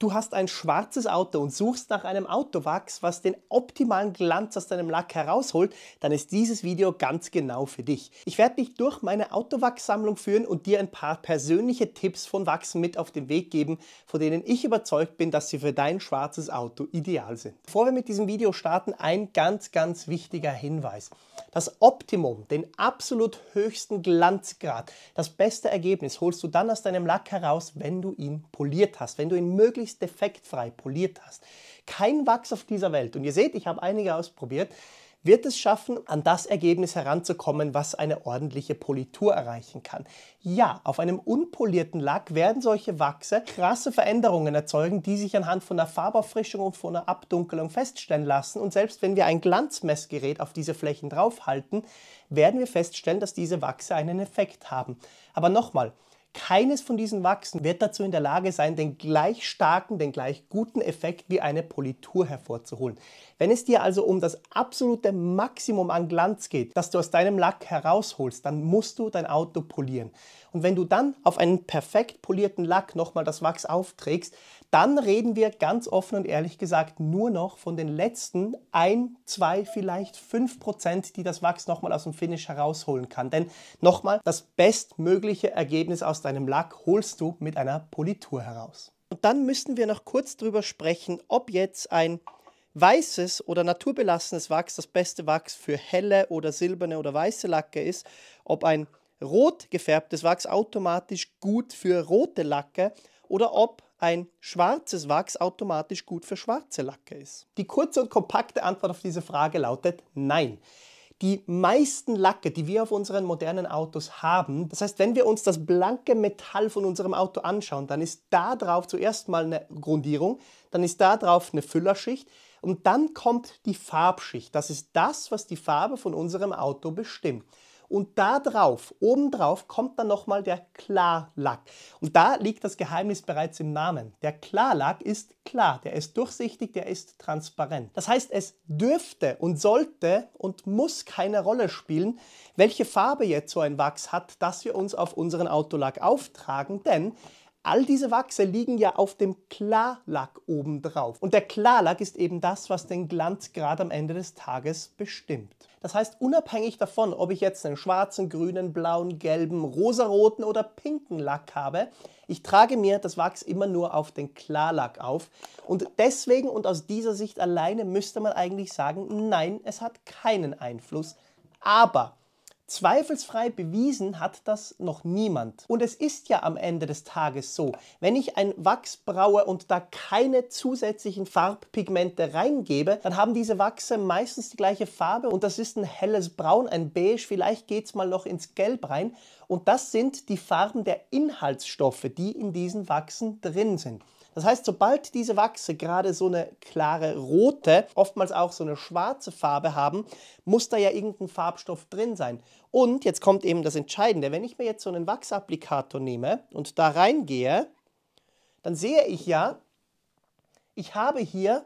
du hast ein schwarzes Auto und suchst nach einem Autowachs, was den optimalen Glanz aus deinem Lack herausholt, dann ist dieses Video ganz genau für dich. Ich werde dich durch meine Autowachssammlung führen und dir ein paar persönliche Tipps von Wachsen mit auf den Weg geben, von denen ich überzeugt bin, dass sie für dein schwarzes Auto ideal sind. Bevor wir mit diesem Video starten, ein ganz, ganz wichtiger Hinweis. Das Optimum, den absolut höchsten Glanzgrad, das beste Ergebnis holst du dann aus deinem Lack heraus, wenn du ihn poliert hast, wenn du ihn möglichst möglichst defektfrei poliert hast, kein Wachs auf dieser Welt, und ihr seht, ich habe einige ausprobiert, wird es schaffen, an das Ergebnis heranzukommen, was eine ordentliche Politur erreichen kann. Ja, auf einem unpolierten Lack werden solche Wachse krasse Veränderungen erzeugen, die sich anhand von der Farbauffrischung und von der Abdunkelung feststellen lassen. Und selbst wenn wir ein Glanzmessgerät auf diese Flächen draufhalten, werden wir feststellen, dass diese Wachse einen Effekt haben. Aber nochmal, keines von diesen Wachsen wird dazu in der Lage sein, den gleich starken, den gleich guten Effekt wie eine Politur hervorzuholen. Wenn es dir also um das absolute Maximum an Glanz geht, das du aus deinem Lack herausholst, dann musst du dein Auto polieren. Und wenn du dann auf einen perfekt polierten Lack nochmal das Wachs aufträgst, dann reden wir ganz offen und ehrlich gesagt nur noch von den letzten 1, 2, vielleicht 5 Prozent, die das Wachs nochmal aus dem Finish herausholen kann. Denn nochmal, das bestmögliche Ergebnis aus deinem Lack holst du mit einer Politur heraus. Und dann müssen wir noch kurz drüber sprechen, ob jetzt ein weißes oder naturbelassenes Wachs das beste Wachs für helle oder silberne oder weiße Lacke ist, ob ein rot gefärbtes Wachs automatisch gut für rote Lacke oder ob ein schwarzes Wachs automatisch gut für schwarze Lacke ist. Die kurze und kompakte Antwort auf diese Frage lautet Nein. Die meisten Lacke, die wir auf unseren modernen Autos haben, das heißt, wenn wir uns das blanke Metall von unserem Auto anschauen, dann ist da drauf zuerst mal eine Grundierung, dann ist da drauf eine Füllerschicht, und dann kommt die Farbschicht. Das ist das, was die Farbe von unserem Auto bestimmt. Und da drauf, obendrauf, kommt dann nochmal der Klarlack. Und da liegt das Geheimnis bereits im Namen. Der Klarlack ist klar, der ist durchsichtig, der ist transparent. Das heißt, es dürfte und sollte und muss keine Rolle spielen, welche Farbe jetzt so ein Wachs hat, das wir uns auf unseren Autolack auftragen, denn All diese Wachse liegen ja auf dem Klarlack obendrauf. Und der Klarlack ist eben das, was den Glanzgrad am Ende des Tages bestimmt. Das heißt, unabhängig davon, ob ich jetzt einen schwarzen, grünen, blauen, gelben, rosaroten oder pinken Lack habe, ich trage mir das Wachs immer nur auf den Klarlack auf. Und deswegen und aus dieser Sicht alleine müsste man eigentlich sagen, nein, es hat keinen Einfluss. Aber Zweifelsfrei bewiesen hat das noch niemand. Und es ist ja am Ende des Tages so, wenn ich ein Wachs braue und da keine zusätzlichen Farbpigmente reingebe, dann haben diese Wachse meistens die gleiche Farbe und das ist ein helles Braun, ein Beige, vielleicht geht es mal noch ins Gelb rein. Und das sind die Farben der Inhaltsstoffe, die in diesen Wachsen drin sind. Das heißt, sobald diese Wachse gerade so eine klare rote, oftmals auch so eine schwarze Farbe haben, muss da ja irgendein Farbstoff drin sein. Und jetzt kommt eben das Entscheidende, wenn ich mir jetzt so einen Wachsapplikator nehme und da reingehe, dann sehe ich ja, ich habe hier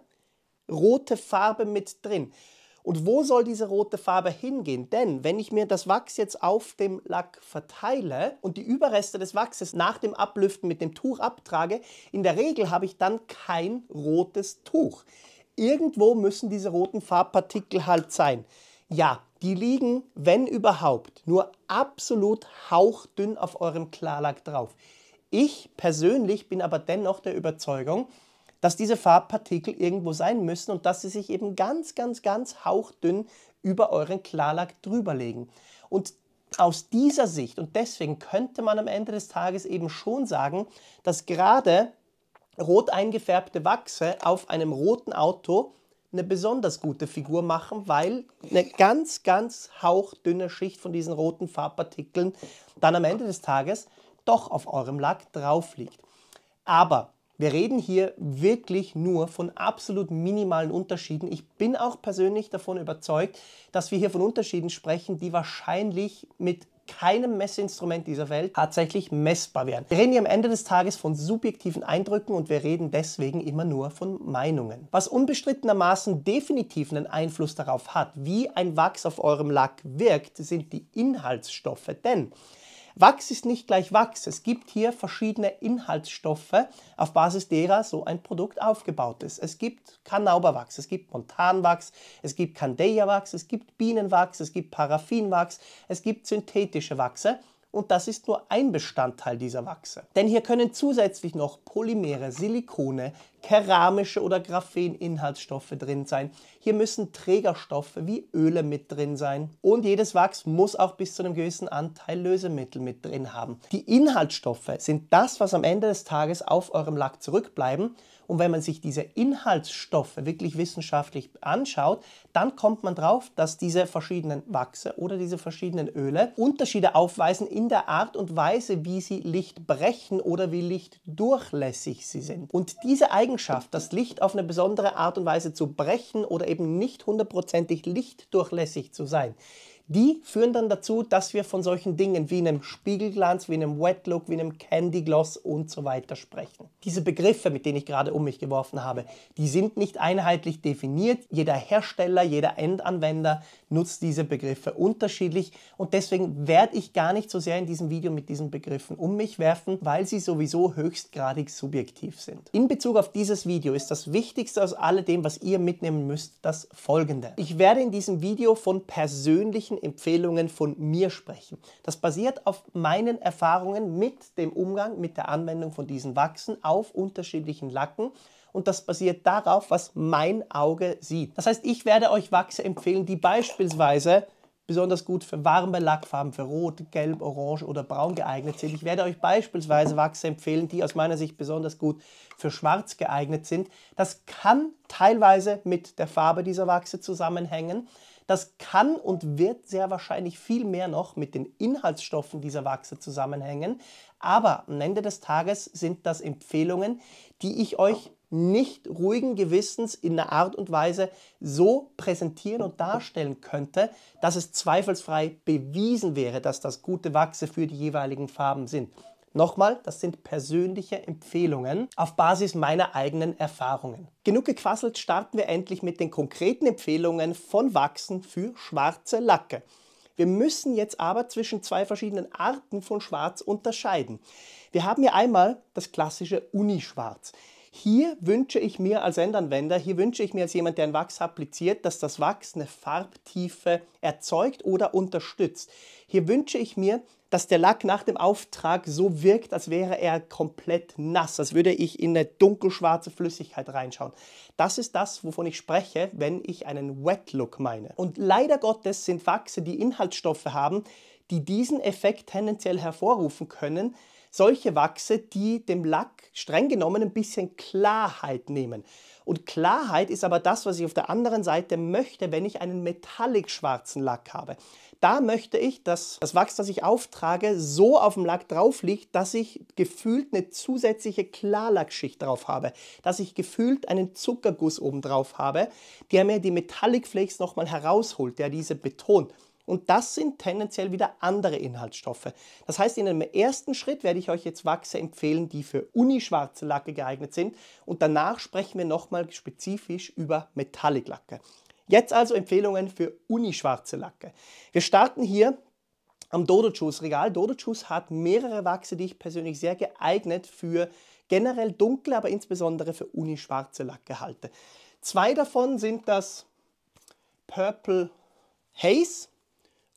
rote Farbe mit drin. Und wo soll diese rote Farbe hingehen? Denn wenn ich mir das Wachs jetzt auf dem Lack verteile und die Überreste des Wachses nach dem Ablüften mit dem Tuch abtrage, in der Regel habe ich dann kein rotes Tuch. Irgendwo müssen diese roten Farbpartikel halt sein. Ja, die liegen, wenn überhaupt, nur absolut hauchdünn auf eurem Klarlack drauf. Ich persönlich bin aber dennoch der Überzeugung, dass diese Farbpartikel irgendwo sein müssen und dass sie sich eben ganz, ganz, ganz hauchdünn über euren Klarlack drüberlegen. Und aus dieser Sicht und deswegen könnte man am Ende des Tages eben schon sagen, dass gerade rot eingefärbte Wachse auf einem roten Auto eine besonders gute Figur machen, weil eine ganz, ganz hauchdünne Schicht von diesen roten Farbpartikeln dann am Ende des Tages doch auf eurem Lack drauf liegt. Aber wir reden hier wirklich nur von absolut minimalen Unterschieden. Ich bin auch persönlich davon überzeugt, dass wir hier von Unterschieden sprechen, die wahrscheinlich mit keinem Messinstrument dieser Welt tatsächlich messbar werden. Wir reden hier am Ende des Tages von subjektiven Eindrücken und wir reden deswegen immer nur von Meinungen. Was unbestrittenermaßen definitiv einen Einfluss darauf hat, wie ein Wachs auf eurem Lack wirkt, sind die Inhaltsstoffe. Denn Wachs ist nicht gleich Wachs. Es gibt hier verschiedene Inhaltsstoffe, auf Basis derer so ein Produkt aufgebaut ist. Es gibt Kanauberwachs, es gibt Montanwachs, es gibt Candeia-Wachs, es gibt Bienenwachs, es gibt Paraffinwachs, es gibt synthetische Wachse und das ist nur ein Bestandteil dieser Wachse. Denn hier können zusätzlich noch Polymere, Silikone, keramische oder Grapheninhaltsstoffe drin sein. Hier müssen Trägerstoffe wie Öle mit drin sein. Und jedes Wachs muss auch bis zu einem gewissen Anteil Lösemittel mit drin haben. Die Inhaltsstoffe sind das, was am Ende des Tages auf eurem Lack zurückbleiben. Und wenn man sich diese Inhaltsstoffe wirklich wissenschaftlich anschaut, dann kommt man drauf, dass diese verschiedenen Wachse oder diese verschiedenen Öle Unterschiede aufweisen in der Art und Weise, wie sie Licht brechen oder wie lichtdurchlässig sie sind. Und diese Eigenschaften Eigenschaft, das Licht auf eine besondere Art und Weise zu brechen oder eben nicht hundertprozentig lichtdurchlässig zu sein, die führen dann dazu, dass wir von solchen Dingen wie einem Spiegelglanz, wie einem Wet Look, wie einem Candy Gloss und so weiter sprechen. Diese Begriffe, mit denen ich gerade um mich geworfen habe, die sind nicht einheitlich definiert. Jeder Hersteller, jeder Endanwender nutzt diese Begriffe unterschiedlich und deswegen werde ich gar nicht so sehr in diesem Video mit diesen Begriffen um mich werfen, weil sie sowieso höchstgradig subjektiv sind. In Bezug auf dieses Video ist das Wichtigste aus alledem, was ihr mitnehmen müsst, das folgende. Ich werde in diesem Video von persönlichen solchen Empfehlungen von mir sprechen. Das basiert auf meinen Erfahrungen mit dem Umgang, mit der Anwendung von diesen Wachsen auf unterschiedlichen Lacken und das basiert darauf, was mein Auge sieht. Das heißt, ich werde euch Wachse empfehlen, die beispielsweise besonders gut für warme Lackfarben, für Rot, Gelb, Orange oder Braun geeignet sind. Ich werde euch beispielsweise Wachse empfehlen, die aus meiner Sicht besonders gut für Schwarz geeignet sind. Das kann teilweise mit der Farbe dieser Wachse zusammenhängen. Das kann und wird sehr wahrscheinlich viel mehr noch mit den Inhaltsstoffen dieser Wachse zusammenhängen. Aber am Ende des Tages sind das Empfehlungen, die ich euch nicht ruhigen Gewissens in einer Art und Weise so präsentieren und darstellen könnte, dass es zweifelsfrei bewiesen wäre, dass das gute Wachse für die jeweiligen Farben sind. Nochmal, das sind persönliche Empfehlungen auf Basis meiner eigenen Erfahrungen. Genug gequasselt, starten wir endlich mit den konkreten Empfehlungen von Wachsen für schwarze Lacke. Wir müssen jetzt aber zwischen zwei verschiedenen Arten von Schwarz unterscheiden. Wir haben hier einmal das klassische Unischwarz. Hier wünsche ich mir als Endanwender, hier wünsche ich mir als jemand, der ein Wachs appliziert, dass das Wachs eine Farbtiefe erzeugt oder unterstützt. Hier wünsche ich mir, dass der Lack nach dem Auftrag so wirkt, als wäre er komplett nass, als würde ich in eine dunkelschwarze Flüssigkeit reinschauen. Das ist das, wovon ich spreche, wenn ich einen Wet Look meine. Und leider Gottes sind Wachse, die Inhaltsstoffe haben, die diesen Effekt tendenziell hervorrufen können, solche Wachse, die dem Lack streng genommen ein bisschen Klarheit nehmen. Und Klarheit ist aber das, was ich auf der anderen Seite möchte, wenn ich einen metallic schwarzen Lack habe. Da möchte ich, dass das Wachs, das ich auftrage, so auf dem Lack drauf liegt, dass ich gefühlt eine zusätzliche Klarlackschicht drauf habe, dass ich gefühlt einen Zuckerguss oben drauf habe, der mir die Metallic Flakes nochmal herausholt, der diese betont. Und das sind tendenziell wieder andere Inhaltsstoffe. Das heißt, in einem ersten Schritt werde ich euch jetzt Wachse empfehlen, die für unischwarze Lacke geeignet sind. Und danach sprechen wir nochmal spezifisch über Metallic Lacke. Jetzt also Empfehlungen für unischwarze Lacke. Wir starten hier am Dodo Juice Regal. Dodo Juice hat mehrere Wachse, die ich persönlich sehr geeignet für generell dunkle, aber insbesondere für unischwarze Lacke halte. Zwei davon sind das Purple Haze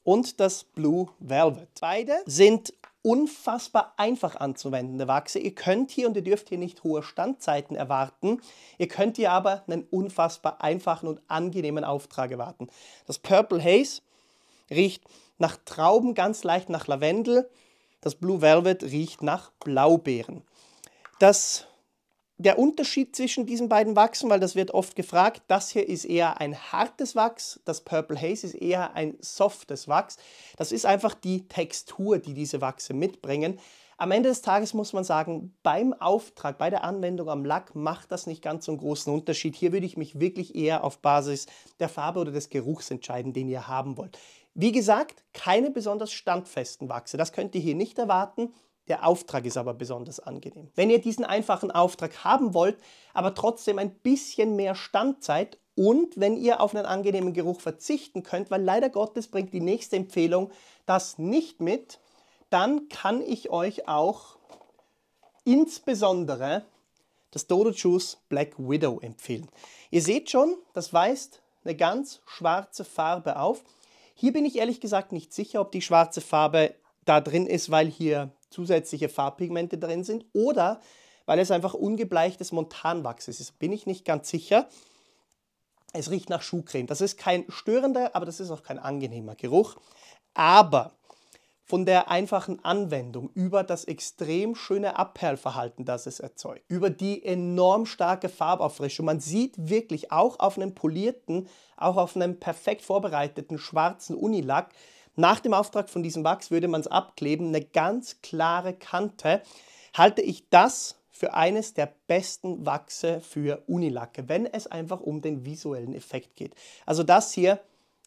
und das Blue Velvet. Beide sind unfassbar einfach anzuwendende Wachse. Ihr könnt hier und ihr dürft hier nicht hohe Standzeiten erwarten. Ihr könnt hier aber einen unfassbar einfachen und angenehmen Auftrag erwarten. Das Purple Haze riecht nach Trauben, ganz leicht nach Lavendel. Das Blue Velvet riecht nach Blaubeeren. Das der Unterschied zwischen diesen beiden Wachsen, weil das wird oft gefragt, das hier ist eher ein hartes Wachs, das Purple Haze ist eher ein softes Wachs. Das ist einfach die Textur, die diese Wachse mitbringen. Am Ende des Tages muss man sagen, beim Auftrag, bei der Anwendung am Lack macht das nicht ganz so einen großen Unterschied. Hier würde ich mich wirklich eher auf Basis der Farbe oder des Geruchs entscheiden, den ihr haben wollt. Wie gesagt, keine besonders standfesten Wachse. Das könnt ihr hier nicht erwarten. Der Auftrag ist aber besonders angenehm. Wenn ihr diesen einfachen Auftrag haben wollt, aber trotzdem ein bisschen mehr Standzeit und wenn ihr auf einen angenehmen Geruch verzichten könnt, weil leider Gottes bringt die nächste Empfehlung das nicht mit, dann kann ich euch auch insbesondere das Dodo Juice Black Widow empfehlen. Ihr seht schon, das weist eine ganz schwarze Farbe auf. Hier bin ich ehrlich gesagt nicht sicher, ob die schwarze Farbe da drin ist, weil hier zusätzliche Farbpigmente drin sind oder weil es einfach ungebleichtes Montanwachs ist. Bin ich nicht ganz sicher. Es riecht nach Schuhcreme. Das ist kein störender, aber das ist auch kein angenehmer Geruch. Aber von der einfachen Anwendung über das extrem schöne Abperlverhalten, das es erzeugt, über die enorm starke Farbauffrischung. Man sieht wirklich auch auf einem polierten, auch auf einem perfekt vorbereiteten schwarzen Unilack, nach dem Auftrag von diesem Wachs würde man es abkleben, eine ganz klare Kante. Halte ich das für eines der besten Wachse für Unilacke, wenn es einfach um den visuellen Effekt geht. Also das hier,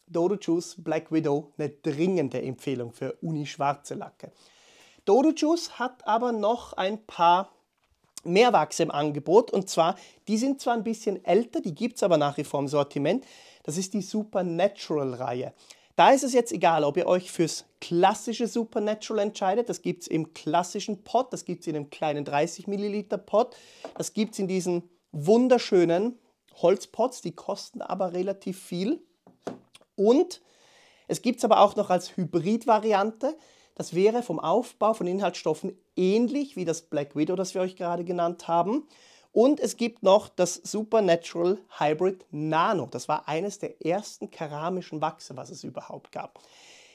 Dodo Juice Black Widow, eine dringende Empfehlung für Uni-schwarze Lacke. Dodo Juice hat aber noch ein paar Meerwachse im Angebot und zwar, die sind zwar ein bisschen älter, die gibt es aber nach wie vor im Sortiment. Das ist die Supernatural-Reihe. Da ist es jetzt egal, ob ihr euch fürs klassische Supernatural entscheidet. Das gibt es im klassischen Pot, das gibt es in einem kleinen 30 Milliliter Pot, das gibt es in diesen wunderschönen Holzpots, die kosten aber relativ viel. Und es gibt es aber auch noch als Hybrid-Variante. Das wäre vom Aufbau von Inhaltsstoffen ähnlich wie das Black Widow, das wir euch gerade genannt haben. Und es gibt noch das Supernatural Hybrid Nano. Das war eines der ersten keramischen Wachse, was es überhaupt gab.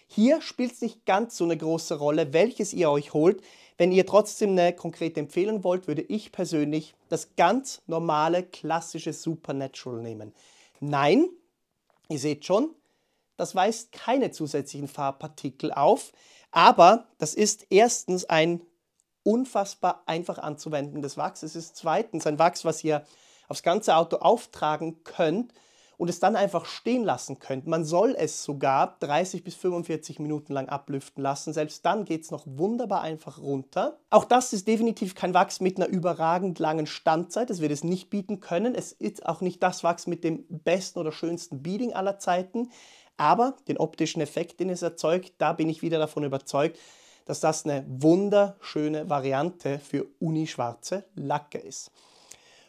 Hier spielt es nicht ganz so eine große Rolle, welches ihr euch holt. Wenn ihr trotzdem eine konkrete empfehlen wollt, würde ich persönlich das ganz normale, klassische Supernatural nehmen. Nein, ihr seht schon, das weist keine zusätzlichen Farbpartikel auf, aber das ist erstens ein unfassbar einfach anzuwendendes Wachs. Es ist zweitens ein Wachs, was ihr aufs ganze Auto auftragen könnt und es dann einfach stehen lassen könnt. Man soll es sogar 30 bis 45 Minuten lang ablüften lassen. Selbst dann geht es noch wunderbar einfach runter. Auch das ist definitiv kein Wachs mit einer überragend langen Standzeit. Das wird es nicht bieten können. Es ist auch nicht das Wachs mit dem besten oder schönsten Beading aller Zeiten. Aber den optischen Effekt, den es erzeugt, da bin ich wieder davon überzeugt, dass das eine wunderschöne Variante für unischwarze Lacke ist.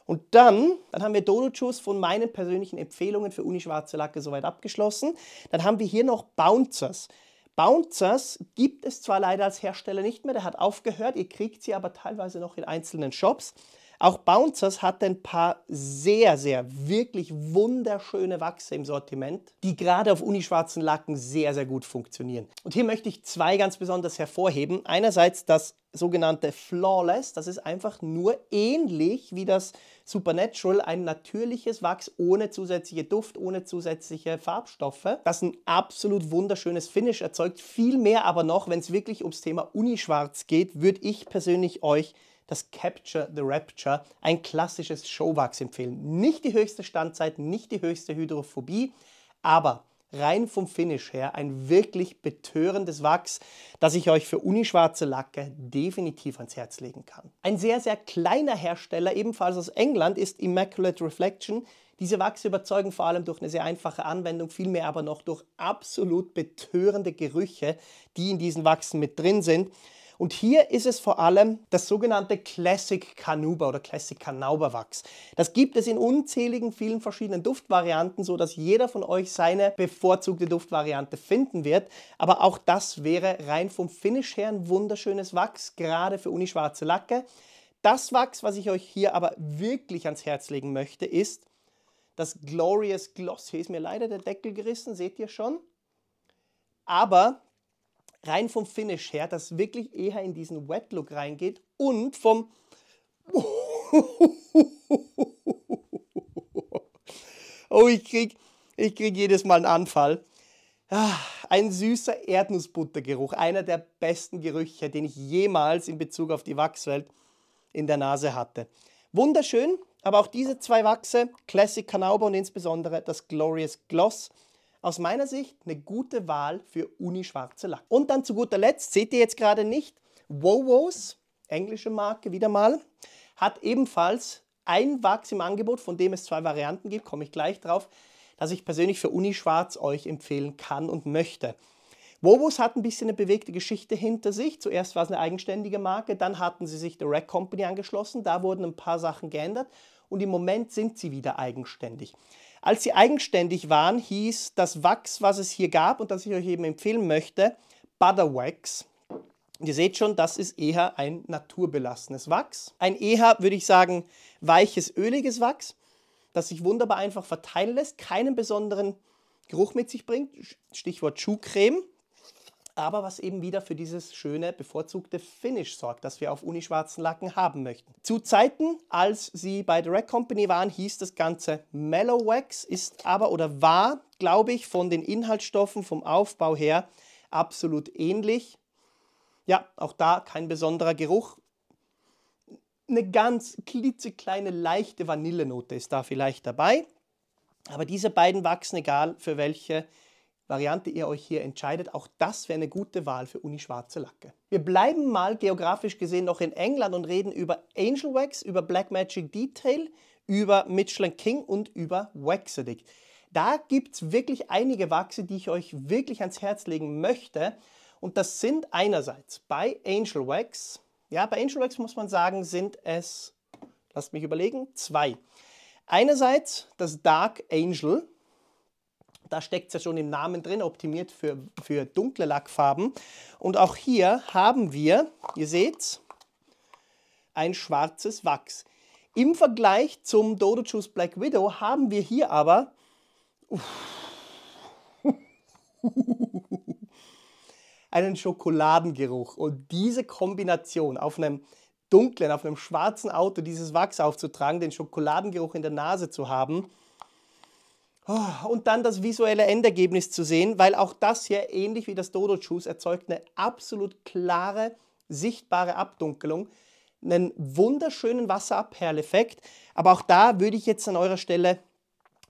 Und dann, dann haben wir Dodo-Juice von meinen persönlichen Empfehlungen für unischwarze Lacke soweit abgeschlossen. Dann haben wir hier noch Bouncers. Bouncers gibt es zwar leider als Hersteller nicht mehr, der hat aufgehört, ihr kriegt sie aber teilweise noch in einzelnen Shops. Auch Bouncers hat ein paar sehr, sehr, wirklich wunderschöne Wachse im Sortiment, die gerade auf unischwarzen Lacken sehr, sehr gut funktionieren. Und hier möchte ich zwei ganz besonders hervorheben. Einerseits das sogenannte Flawless, das ist einfach nur ähnlich wie das Supernatural, ein natürliches Wachs ohne zusätzliche Duft, ohne zusätzliche Farbstoffe, das ein absolut wunderschönes Finish erzeugt. Viel mehr aber noch, wenn es wirklich ums Thema Unischwarz geht, würde ich persönlich euch das Capture the Rapture, ein klassisches Showwachs empfehlen. Nicht die höchste Standzeit, nicht die höchste Hydrophobie, aber rein vom Finish her ein wirklich betörendes Wachs, das ich euch für unischwarze Lacke definitiv ans Herz legen kann. Ein sehr, sehr kleiner Hersteller, ebenfalls aus England, ist Immaculate Reflection. Diese Wachse überzeugen vor allem durch eine sehr einfache Anwendung, vielmehr aber noch durch absolut betörende Gerüche, die in diesen Wachsen mit drin sind. Und hier ist es vor allem das sogenannte Classic Canuba oder Classic Wachs. Das gibt es in unzähligen vielen verschiedenen Duftvarianten, so dass jeder von euch seine bevorzugte Duftvariante finden wird. Aber auch das wäre rein vom Finish her ein wunderschönes Wachs, gerade für unischwarze Lacke. Das Wachs, was ich euch hier aber wirklich ans Herz legen möchte, ist das Glorious Gloss. Hier ist mir leider der Deckel gerissen, seht ihr schon. Aber rein vom Finish her, das wirklich eher in diesen Wet Look reingeht und vom Oh, ich krieg, ich krieg jedes Mal einen Anfall. Ah, ein süßer Erdnussbuttergeruch, einer der besten Gerüche, den ich jemals in Bezug auf die Wachswelt in der Nase hatte. Wunderschön, aber auch diese zwei Wachse, Classic Canauba und insbesondere das Glorious Gloss, aus meiner Sicht eine gute Wahl für Uni-schwarze Lack. Und dann zu guter Letzt, seht ihr jetzt gerade nicht, Wowos, englische Marke wieder mal, hat ebenfalls ein Wachs im Angebot, von dem es zwei Varianten gibt, komme ich gleich drauf, dass ich persönlich für Uni-Schwarz euch empfehlen kann und möchte. Wowos hat ein bisschen eine bewegte Geschichte hinter sich. Zuerst war es eine eigenständige Marke, dann hatten sie sich der Rack Company angeschlossen, da wurden ein paar Sachen geändert und im Moment sind sie wieder eigenständig. Als sie eigenständig waren, hieß das Wachs, was es hier gab und das ich euch eben empfehlen möchte, Butterwax. ihr seht schon, das ist eher ein naturbelassenes Wachs. Ein eher, würde ich sagen, weiches, öliges Wachs, das sich wunderbar einfach verteilen lässt, keinen besonderen Geruch mit sich bringt. Stichwort Schuhcreme aber was eben wieder für dieses schöne, bevorzugte Finish sorgt, das wir auf unischwarzen Lacken haben möchten. Zu Zeiten, als sie bei The Rack Company waren, hieß das Ganze Mellow Wax, ist aber oder war, glaube ich, von den Inhaltsstoffen, vom Aufbau her absolut ähnlich. Ja, auch da kein besonderer Geruch. Eine ganz klitzekleine, leichte Vanillenote ist da vielleicht dabei. Aber diese beiden wachsen, egal für welche Variante ihr euch hier entscheidet. Auch das wäre eine gute Wahl für Uni Schwarze Lacke. Wir bleiben mal geografisch gesehen noch in England und reden über Angel Wax, über Blackmagic Detail, über Michelin King und über Waxedict. Da gibt es wirklich einige Wachse, die ich euch wirklich ans Herz legen möchte. Und das sind einerseits bei Angel Wax, ja, bei Angel Wax muss man sagen, sind es, lasst mich überlegen, zwei. Einerseits das Dark Angel, da steckt es ja schon im Namen drin, optimiert für, für dunkle Lackfarben. Und auch hier haben wir, ihr seht, ein schwarzes Wachs. Im Vergleich zum Dodo Juice Black Widow haben wir hier aber einen Schokoladengeruch. Und diese Kombination auf einem dunklen, auf einem schwarzen Auto dieses Wachs aufzutragen, den Schokoladengeruch in der Nase zu haben, Oh, und dann das visuelle Endergebnis zu sehen, weil auch das hier, ähnlich wie das dodo Choose, erzeugt eine absolut klare, sichtbare Abdunkelung. Einen wunderschönen Wasserabperleffekt. Aber auch da würde ich jetzt an eurer Stelle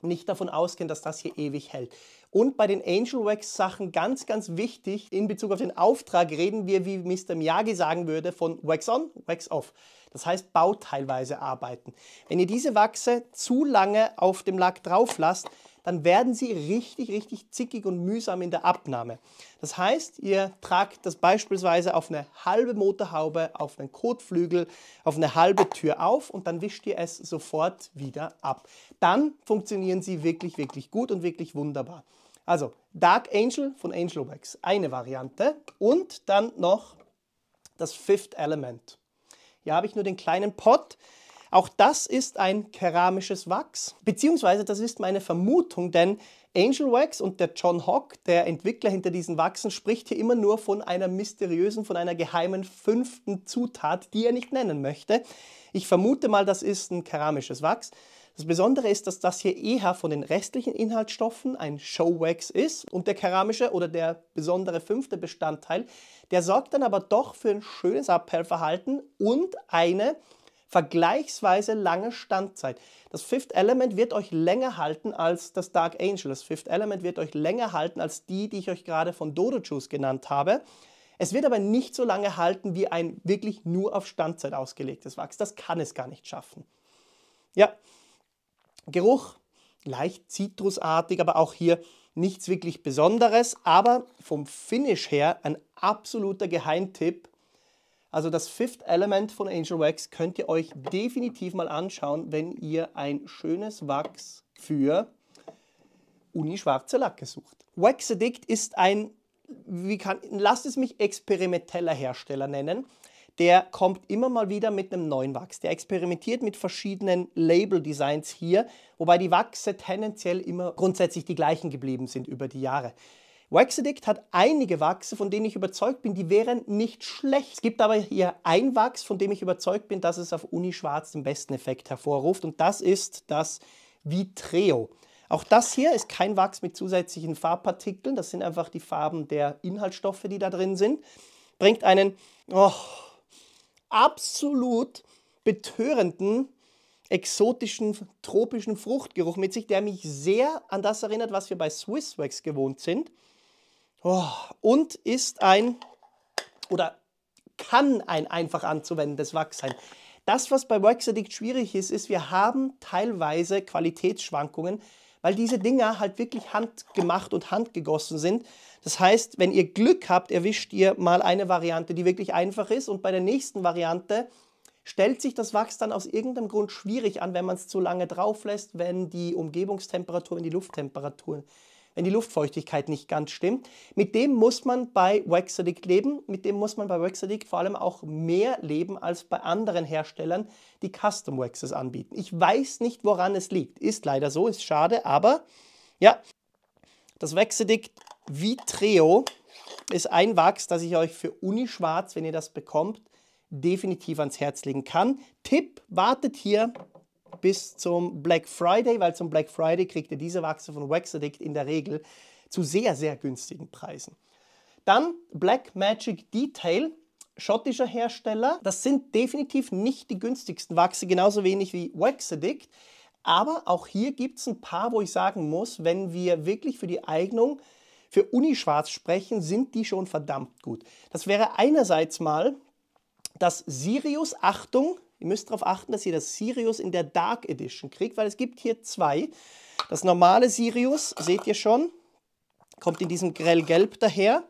nicht davon ausgehen, dass das hier ewig hält. Und bei den Angel Wax Sachen ganz, ganz wichtig, in Bezug auf den Auftrag reden wir, wie Mr. Miyagi sagen würde, von Wax on, Wax off. Das heißt bauteilweise arbeiten. Wenn ihr diese Wachse zu lange auf dem Lack drauf lasst, dann werden sie richtig, richtig zickig und mühsam in der Abnahme. Das heißt, ihr tragt das beispielsweise auf eine halbe Motorhaube, auf einen Kotflügel, auf eine halbe Tür auf und dann wischt ihr es sofort wieder ab. Dann funktionieren sie wirklich, wirklich gut und wirklich wunderbar. Also Dark Angel von Angel Wax, eine Variante. Und dann noch das Fifth Element. Hier habe ich nur den kleinen Pot. Auch das ist ein keramisches Wachs, beziehungsweise das ist meine Vermutung, denn Angel Wax und der John Hawk, der Entwickler hinter diesen Wachsen, spricht hier immer nur von einer mysteriösen, von einer geheimen fünften Zutat, die er nicht nennen möchte. Ich vermute mal, das ist ein keramisches Wachs. Das Besondere ist, dass das hier eher von den restlichen Inhaltsstoffen ein Show Wax ist und der keramische oder der besondere fünfte Bestandteil, der sorgt dann aber doch für ein schönes Abperlverhalten und eine vergleichsweise lange Standzeit. Das Fifth Element wird euch länger halten als das Dark Angel. Das Fifth Element wird euch länger halten als die, die ich euch gerade von Dodo Juice genannt habe. Es wird aber nicht so lange halten wie ein wirklich nur auf Standzeit ausgelegtes Wachs. Das kann es gar nicht schaffen. Ja, Geruch, leicht zitrusartig, aber auch hier nichts wirklich Besonderes. Aber vom Finish her ein absoluter Geheimtipp also das Fifth Element von Angel Wax könnt ihr euch definitiv mal anschauen, wenn ihr ein schönes Wachs für Uni-Schwarze Lacke sucht. Wax Addict ist ein, wie kann, lasst es mich experimenteller Hersteller nennen. Der kommt immer mal wieder mit einem neuen Wachs. Der experimentiert mit verschiedenen Label-Designs hier, wobei die Wachse tendenziell immer grundsätzlich die gleichen geblieben sind über die Jahre. Waxedict hat einige Wachse, von denen ich überzeugt bin, die wären nicht schlecht. Es gibt aber hier ein Wachs, von dem ich überzeugt bin, dass es auf Unischwarz den besten Effekt hervorruft und das ist das Vitreo. Auch das hier ist kein Wachs mit zusätzlichen Farbpartikeln, das sind einfach die Farben der Inhaltsstoffe, die da drin sind. Bringt einen oh, absolut betörenden, exotischen, tropischen Fruchtgeruch mit sich, der mich sehr an das erinnert, was wir bei Swiss Wax gewohnt sind. Oh, und ist ein oder kann ein einfach anzuwendendes Wachs sein. Das, was bei Wax Addict schwierig ist, ist, wir haben teilweise Qualitätsschwankungen, weil diese Dinger halt wirklich handgemacht und handgegossen sind. Das heißt, wenn ihr Glück habt, erwischt ihr mal eine Variante, die wirklich einfach ist und bei der nächsten Variante stellt sich das Wachs dann aus irgendeinem Grund schwierig an, wenn man es zu lange drauf lässt, wenn die Umgebungstemperatur, wenn die Lufttemperatur wenn die Luftfeuchtigkeit nicht ganz stimmt. Mit dem muss man bei Waxadict leben, mit dem muss man bei Waxadict vor allem auch mehr leben als bei anderen Herstellern, die Custom Waxes anbieten. Ich weiß nicht, woran es liegt. Ist leider so, ist schade, aber ja, das Waxadict Vitreo ist ein Wachs, das ich euch für Unischwarz, wenn ihr das bekommt, definitiv ans Herz legen kann. Tipp, wartet hier bis zum Black Friday, weil zum Black Friday kriegt ihr diese Wachse von Waxadict in der Regel zu sehr, sehr günstigen Preisen. Dann Black Magic Detail, schottischer Hersteller. Das sind definitiv nicht die günstigsten Wachse, genauso wenig wie Waxadict. Aber auch hier gibt es ein paar, wo ich sagen muss, wenn wir wirklich für die Eignung für Unischwarz sprechen, sind die schon verdammt gut. Das wäre einerseits mal das Sirius, Achtung, Ihr müsst darauf achten, dass ihr das Sirius in der Dark Edition kriegt, weil es gibt hier zwei. Das normale Sirius, seht ihr schon, kommt in diesem grellgelb daher.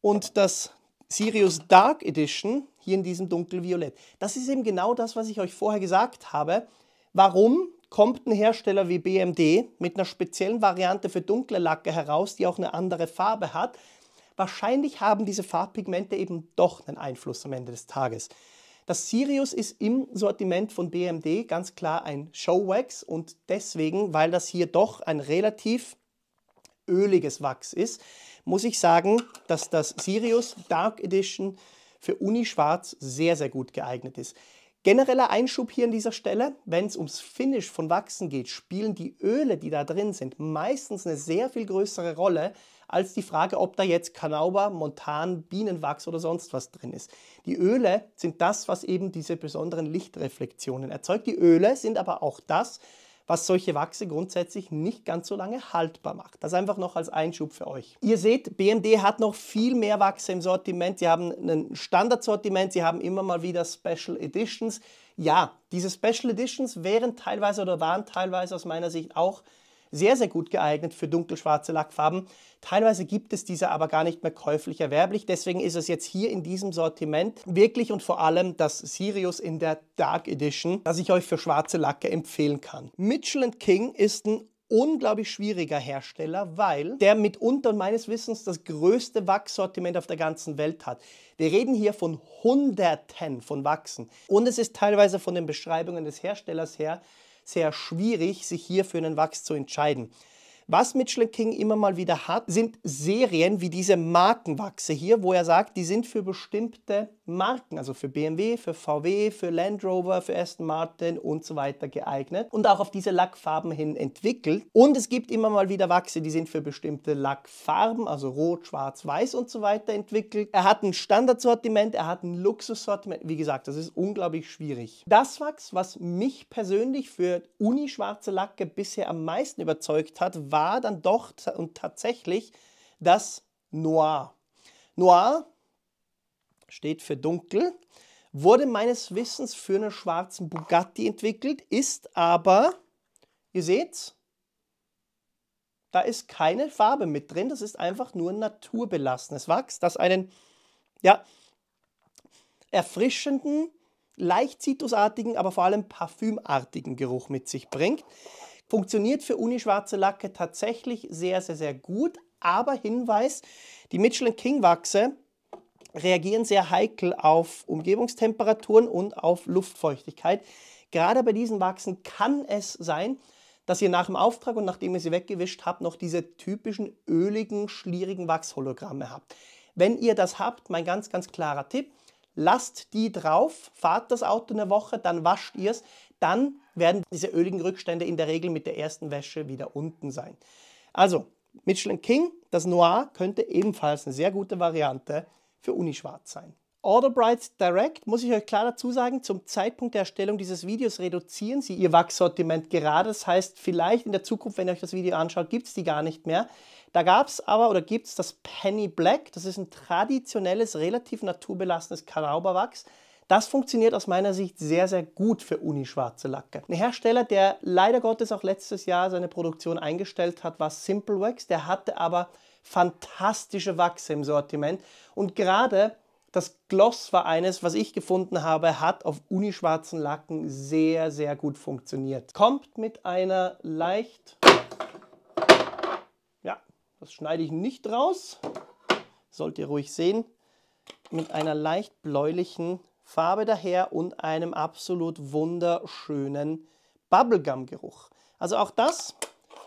Und das Sirius Dark Edition, hier in diesem dunkelviolett. Das ist eben genau das, was ich euch vorher gesagt habe. Warum kommt ein Hersteller wie BMD mit einer speziellen Variante für dunkle Lacke heraus, die auch eine andere Farbe hat? Wahrscheinlich haben diese Farbpigmente eben doch einen Einfluss am Ende des Tages. Das Sirius ist im Sortiment von BMD ganz klar ein Showwax und deswegen, weil das hier doch ein relativ öliges Wachs ist, muss ich sagen, dass das Sirius Dark Edition für Uni-Schwarz sehr, sehr gut geeignet ist. Genereller Einschub hier an dieser Stelle, wenn es ums Finish von Wachsen geht, spielen die Öle, die da drin sind, meistens eine sehr viel größere Rolle als die Frage, ob da jetzt Canauba, Montan, Bienenwachs oder sonst was drin ist. Die Öle sind das, was eben diese besonderen Lichtreflektionen erzeugt. Die Öle sind aber auch das, was solche Wachse grundsätzlich nicht ganz so lange haltbar macht. Das einfach noch als Einschub für euch. Ihr seht, BMD hat noch viel mehr Wachse im Sortiment. Sie haben ein Standardsortiment, sie haben immer mal wieder Special Editions. Ja, diese Special Editions wären teilweise oder waren teilweise aus meiner Sicht auch sehr, sehr gut geeignet für dunkelschwarze Lackfarben. Teilweise gibt es diese aber gar nicht mehr käuflich erwerblich. Deswegen ist es jetzt hier in diesem Sortiment wirklich und vor allem das Sirius in der Dark Edition, das ich euch für schwarze Lacke empfehlen kann. Mitchell King ist ein unglaublich schwieriger Hersteller, weil der mitunter meines Wissens das größte Wachssortiment auf der ganzen Welt hat. Wir reden hier von Hunderten von Wachsen und es ist teilweise von den Beschreibungen des Herstellers her sehr schwierig, sich hier für einen Wachs zu entscheiden. Was Mitchell King immer mal wieder hat, sind Serien wie diese Markenwachse hier, wo er sagt, die sind für bestimmte Marken, also für BMW, für VW, für Land Rover, für Aston Martin und so weiter geeignet und auch auf diese Lackfarben hin entwickelt. Und es gibt immer mal wieder Wachse, die sind für bestimmte Lackfarben, also rot, schwarz, weiß und so weiter entwickelt. Er hat ein Standardsortiment, er hat ein Luxussortiment. Wie gesagt, das ist unglaublich schwierig. Das Wachs, was mich persönlich für unischwarze Lacke bisher am meisten überzeugt hat, war dann doch und tatsächlich das Noir. Noir steht für dunkel, wurde meines Wissens für einen schwarzen Bugatti entwickelt, ist aber, ihr seht's, da ist keine Farbe mit drin, das ist einfach nur naturbelassenes Wachs, das einen ja, erfrischenden, leicht zitrusartigen, aber vor allem parfümartigen Geruch mit sich bringt. Funktioniert für unischwarze Lacke tatsächlich sehr, sehr, sehr gut, aber Hinweis, die Michelin King Wachse reagieren sehr heikel auf Umgebungstemperaturen und auf Luftfeuchtigkeit. Gerade bei diesen Wachsen kann es sein, dass ihr nach dem Auftrag und nachdem ihr sie weggewischt habt, noch diese typischen öligen, schlierigen Wachshologramme habt. Wenn ihr das habt, mein ganz, ganz klarer Tipp, lasst die drauf, fahrt das Auto eine Woche, dann wascht ihr es, dann werden diese öligen Rückstände in der Regel mit der ersten Wäsche wieder unten sein. Also, Mitchell King, das Noir, könnte ebenfalls eine sehr gute Variante für Unischwarz sein. Order Brights Direct, muss ich euch klar dazu sagen, zum Zeitpunkt der Erstellung dieses Videos reduzieren sie ihr Wachssortiment gerade. Das heißt, vielleicht in der Zukunft, wenn ihr euch das Video anschaut, gibt es die gar nicht mehr. Da gab es aber oder gibt es das Penny Black. Das ist ein traditionelles, relativ naturbelassenes Karauberwachs. Das funktioniert aus meiner Sicht sehr, sehr gut für unischwarze Lacke. Ein Hersteller, der leider Gottes auch letztes Jahr seine Produktion eingestellt hat, war Simple Wax. Der hatte aber fantastische Wachse im Sortiment. Und gerade das Gloss war eines, was ich gefunden habe, hat auf unischwarzen Lacken sehr, sehr gut funktioniert. Kommt mit einer leicht... Ja, das schneide ich nicht raus. Sollt ihr ruhig sehen. Mit einer leicht bläulichen Farbe daher und einem absolut wunderschönen Bubblegum-Geruch. Also auch das,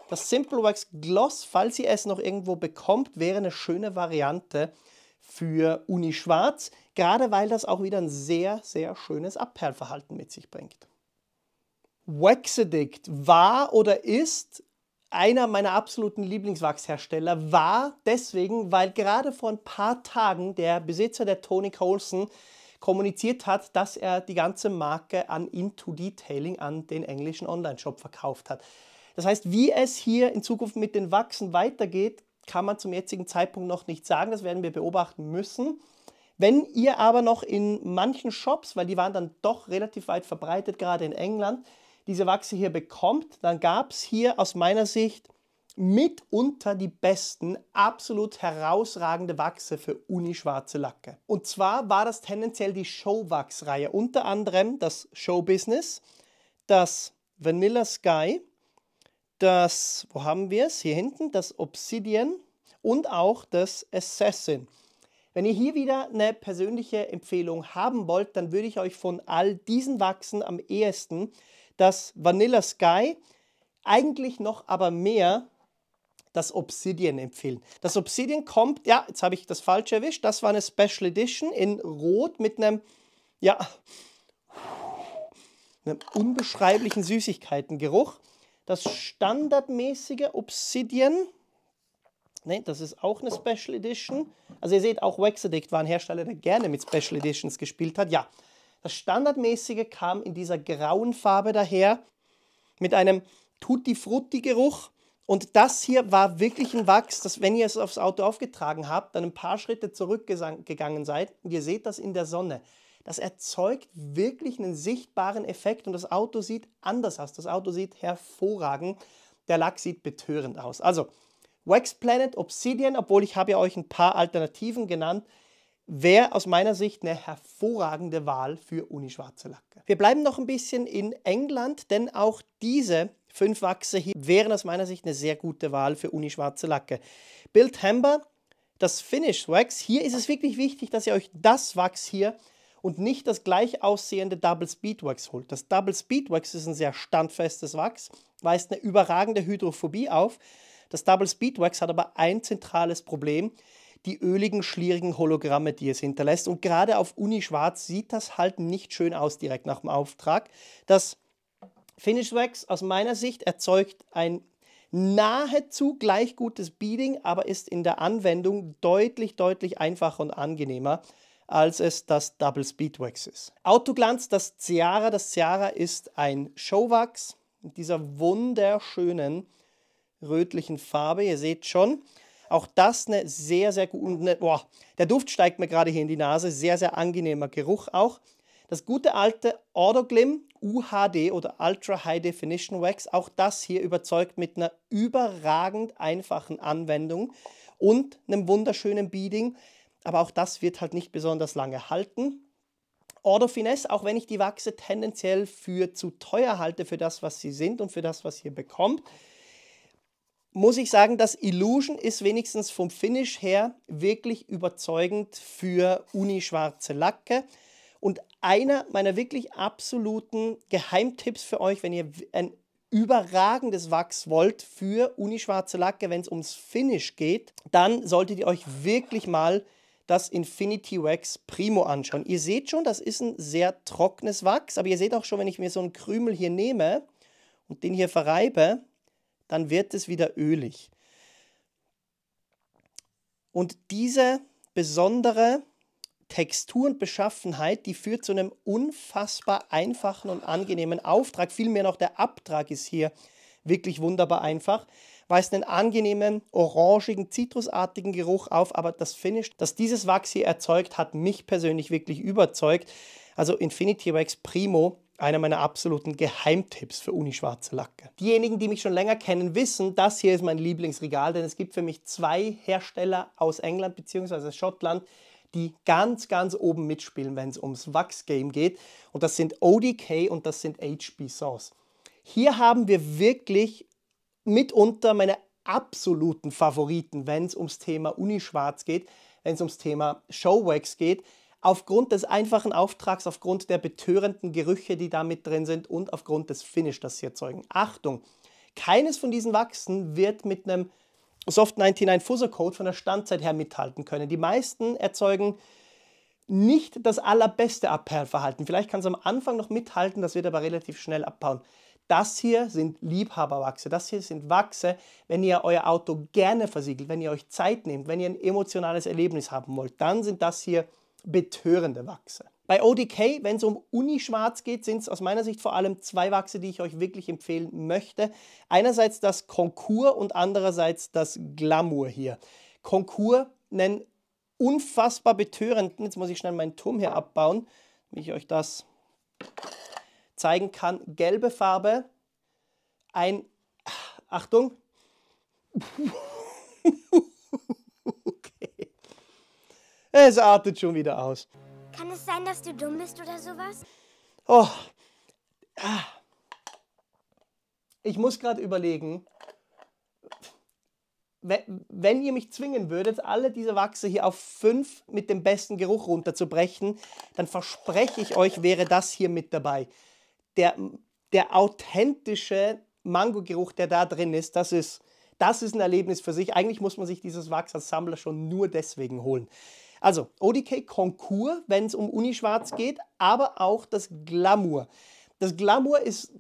das Simple Wax Gloss, falls ihr es noch irgendwo bekommt, wäre eine schöne Variante für Unischwarz, gerade weil das auch wieder ein sehr, sehr schönes Abperlverhalten mit sich bringt. Waxedict war oder ist einer meiner absoluten Lieblingswachshersteller, war deswegen, weil gerade vor ein paar Tagen der Besitzer der Tony Colson kommuniziert hat, dass er die ganze Marke an Into Detailing, an den englischen Online-Shop verkauft hat. Das heißt, wie es hier in Zukunft mit den Wachsen weitergeht, kann man zum jetzigen Zeitpunkt noch nicht sagen. Das werden wir beobachten müssen. Wenn ihr aber noch in manchen Shops, weil die waren dann doch relativ weit verbreitet, gerade in England, diese Wachse hier bekommt, dann gab es hier aus meiner Sicht mitunter die besten, absolut herausragende Wachse für unischwarze Lacke. Und zwar war das tendenziell die Showwachs-Reihe, unter anderem das Showbusiness, das Vanilla Sky, das, wo haben wir es? Hier hinten, das Obsidian und auch das Assassin. Wenn ihr hier wieder eine persönliche Empfehlung haben wollt, dann würde ich euch von all diesen Wachsen am ehesten das Vanilla Sky, eigentlich noch aber mehr das Obsidian empfehlen. Das Obsidian kommt, ja, jetzt habe ich das falsch erwischt, das war eine Special Edition in Rot mit einem, ja, einem unbeschreiblichen Süßigkeitengeruch. Das standardmäßige Obsidian, ne, das ist auch eine Special Edition. Also ihr seht, auch Wax Addict war ein Hersteller, der gerne mit Special Editions gespielt hat. Ja, das standardmäßige kam in dieser grauen Farbe daher mit einem Tutti-Frutti-Geruch und das hier war wirklich ein Wachs, dass wenn ihr es aufs Auto aufgetragen habt, dann ein paar Schritte zurückgegangen seid und ihr seht das in der Sonne. Das erzeugt wirklich einen sichtbaren Effekt und das Auto sieht anders aus. Das Auto sieht hervorragend. Der Lack sieht betörend aus. Also Wax Planet Obsidian, obwohl ich habe ja euch ein paar Alternativen genannt, wäre aus meiner Sicht eine hervorragende Wahl für unischwarze Lacke. Wir bleiben noch ein bisschen in England, denn auch diese fünf Wachse hier, wären aus meiner Sicht eine sehr gute Wahl für unischwarze Lacke. Build Hamber, das Finish Wax, hier ist es wirklich wichtig, dass ihr euch das Wachs hier und nicht das gleich aussehende Double Speed Wax holt. Das Double Speed Wax ist ein sehr standfestes Wachs, weist eine überragende Hydrophobie auf. Das Double Speed Wax hat aber ein zentrales Problem, die öligen, schlierigen Hologramme, die es hinterlässt. Und gerade auf Uni Schwarz sieht das halt nicht schön aus direkt nach dem Auftrag. Das Finish Wax aus meiner Sicht erzeugt ein nahezu gleich gutes Beading, aber ist in der Anwendung deutlich, deutlich einfacher und angenehmer, als es das Double Speed Wax ist. Autoglanz, das Ciara. Das Ciara ist ein Showwachs mit dieser wunderschönen rötlichen Farbe. Ihr seht schon, auch das eine sehr, sehr gute, ne, boah, der Duft steigt mir gerade hier in die Nase, sehr, sehr angenehmer Geruch auch. Das gute alte Ordoglim UHD oder Ultra High Definition Wax. Auch das hier überzeugt mit einer überragend einfachen Anwendung und einem wunderschönen Beading. Aber auch das wird halt nicht besonders lange halten. Ordo Finesse, auch wenn ich die Wachse tendenziell für zu teuer halte für das, was sie sind und für das, was ihr bekommt, muss ich sagen, dass Illusion ist wenigstens vom Finish her wirklich überzeugend für unischwarze Lacke. Und einer meiner wirklich absoluten Geheimtipps für euch, wenn ihr ein überragendes Wachs wollt für unischwarze Lacke, wenn es ums Finish geht, dann solltet ihr euch wirklich mal das Infinity Wax Primo anschauen. Ihr seht schon, das ist ein sehr trockenes Wachs, aber ihr seht auch schon, wenn ich mir so einen Krümel hier nehme und den hier verreibe, dann wird es wieder ölig. Und diese besondere Textur und Beschaffenheit, die führt zu einem unfassbar einfachen und angenehmen Auftrag. Vielmehr noch der Abtrag ist hier wirklich wunderbar einfach, weist einen angenehmen, orangigen, zitrusartigen Geruch auf, aber das Finish, das dieses Wachs hier erzeugt, hat mich persönlich wirklich überzeugt. Also Infinity Wax Primo, einer meiner absoluten Geheimtipps für unischwarze Lacke. Diejenigen, die mich schon länger kennen, wissen, das hier ist mein Lieblingsregal, denn es gibt für mich zwei Hersteller aus England bzw. Schottland, die ganz, ganz oben mitspielen, wenn es ums Wachs-Game geht. Und das sind ODK und das sind HB Sauce. Hier haben wir wirklich mitunter meine absoluten Favoriten, wenn es ums Thema Unischwarz geht, wenn es ums Thema Showwax geht. Aufgrund des einfachen Auftrags, aufgrund der betörenden Gerüche, die da mit drin sind und aufgrund des Finish, das sie erzeugen. Achtung, keines von diesen Wachsen wird mit einem Soft 99 Fuzzer Code von der Standzeit her mithalten können. Die meisten erzeugen nicht das allerbeste Abperlverhalten. Vielleicht kann es am Anfang noch mithalten, das wird aber relativ schnell abbauen. Das hier sind Liebhaberwachse, das hier sind Wachse, wenn ihr euer Auto gerne versiegelt, wenn ihr euch Zeit nehmt, wenn ihr ein emotionales Erlebnis haben wollt, dann sind das hier betörende Wachse. Bei ODK, wenn es um Unischwarz geht, sind es aus meiner Sicht vor allem zwei Wachse, die ich euch wirklich empfehlen möchte. Einerseits das Concours und andererseits das Glamour hier. Concours nennen unfassbar betörenden, Jetzt muss ich schnell meinen Turm hier abbauen, damit ich euch das zeigen kann. Gelbe Farbe, ein... Achtung! okay. Es artet schon wieder aus es sein, dass du dumm bist oder sowas? Oh. Ah. Ich muss gerade überlegen, wenn ihr mich zwingen würdet, alle diese Wachse hier auf fünf mit dem besten Geruch runterzubrechen, dann verspreche ich euch, wäre das hier mit dabei. Der, der authentische Mango-Geruch, der da drin ist, das ist, das ist ein Erlebnis für sich. Eigentlich muss man sich dieses Wachs als Sammler schon nur deswegen holen. Also ODK Konkur, wenn es um Unischwarz geht, aber auch das Glamour. Das Glamour ist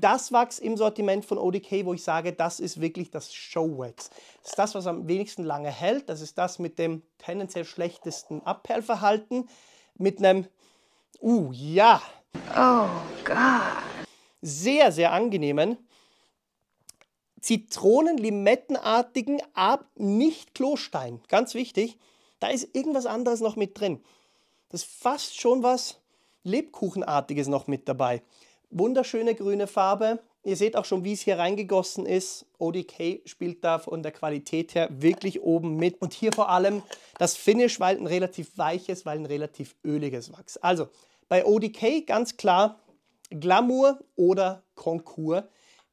das Wachs im Sortiment von ODK, wo ich sage, das ist wirklich das Show Wax. Das ist das, was am wenigsten lange hält. Das ist das mit dem tendenziell schlechtesten Abperlverhalten. Mit einem, uh, ja. Oh Gott. Sehr, sehr angenehmen, Zitronen-Limettenartigen, ab nicht Klostein. Ganz wichtig. Da ist irgendwas anderes noch mit drin. Das ist fast schon was Lebkuchenartiges noch mit dabei. Wunderschöne grüne Farbe. Ihr seht auch schon, wie es hier reingegossen ist. ODK spielt da von der Qualität her wirklich oben mit. Und hier vor allem das Finish, weil ein relativ weiches, weil ein relativ öliges Wachs. Also bei ODK ganz klar Glamour oder Konkurs,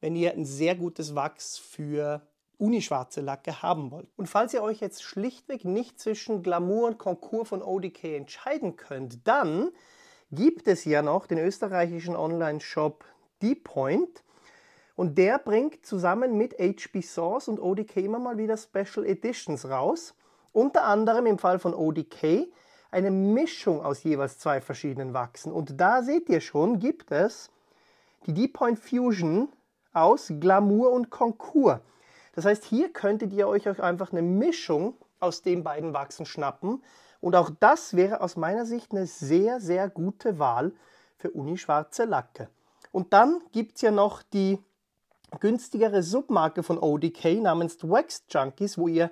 wenn ihr ein sehr gutes Wachs für unischwarze Lacke haben wollt. Und falls ihr euch jetzt schlichtweg nicht zwischen Glamour und Konkurs von ODK entscheiden könnt, dann gibt es ja noch den österreichischen Online-Shop Deepoint. Und der bringt zusammen mit HB Source und ODK immer mal wieder Special Editions raus. Unter anderem im Fall von ODK eine Mischung aus jeweils zwei verschiedenen Wachsen. Und da seht ihr schon, gibt es die Deep Point Fusion aus Glamour und Konkurs. Das heißt, hier könntet ihr euch auch einfach eine Mischung aus den beiden Wachsen schnappen. Und auch das wäre aus meiner Sicht eine sehr, sehr gute Wahl für unischwarze Lacke. Und dann gibt es ja noch die günstigere Submarke von ODK namens Wax Junkies, wo ihr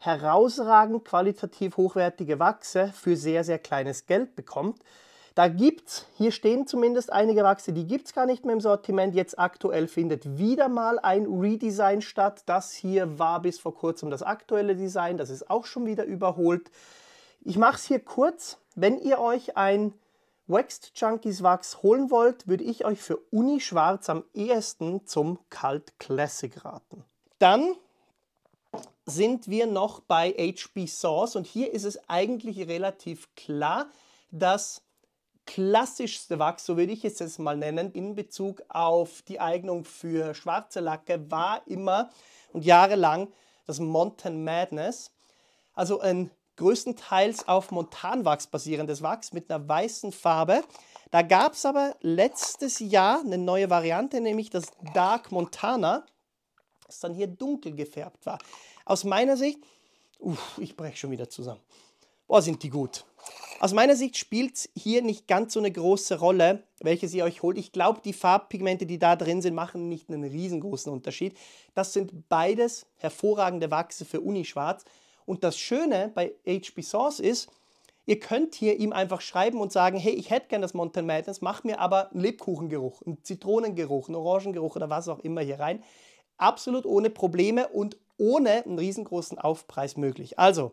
herausragend qualitativ hochwertige Wachse für sehr, sehr kleines Geld bekommt. Da gibt es, hier stehen zumindest einige Wachse, die gibt es gar nicht mehr im Sortiment. Jetzt aktuell findet wieder mal ein Redesign statt. Das hier war bis vor kurzem das aktuelle Design, das ist auch schon wieder überholt. Ich mache es hier kurz. Wenn ihr euch ein Waxed Junkies Wachs holen wollt, würde ich euch für Uni Schwarz am ehesten zum Cult Classic raten. Dann sind wir noch bei HB Sauce und hier ist es eigentlich relativ klar, dass klassischste Wachs, so würde ich es jetzt mal nennen, in Bezug auf die Eignung für schwarze Lacke war immer und jahrelang das Mountain Madness. Also ein größtenteils auf Montanwachs basierendes Wachs mit einer weißen Farbe. Da gab es aber letztes Jahr eine neue Variante, nämlich das Dark Montana, das dann hier dunkel gefärbt war. Aus meiner Sicht, uff, ich breche schon wieder zusammen. Boah, sind die gut. Aus meiner Sicht spielt es hier nicht ganz so eine große Rolle, welche sie euch holt. Ich glaube, die Farbpigmente, die da drin sind, machen nicht einen riesengroßen Unterschied. Das sind beides hervorragende Wachse für Unischwarz. Und das Schöne bei HB Source ist, ihr könnt hier ihm einfach schreiben und sagen, hey, ich hätte gerne das Mountain Madness, mach mir aber einen Lebkuchengeruch, einen Zitronengeruch, einen Orangengeruch oder was auch immer hier rein. Absolut ohne Probleme und ohne einen riesengroßen Aufpreis möglich. Also,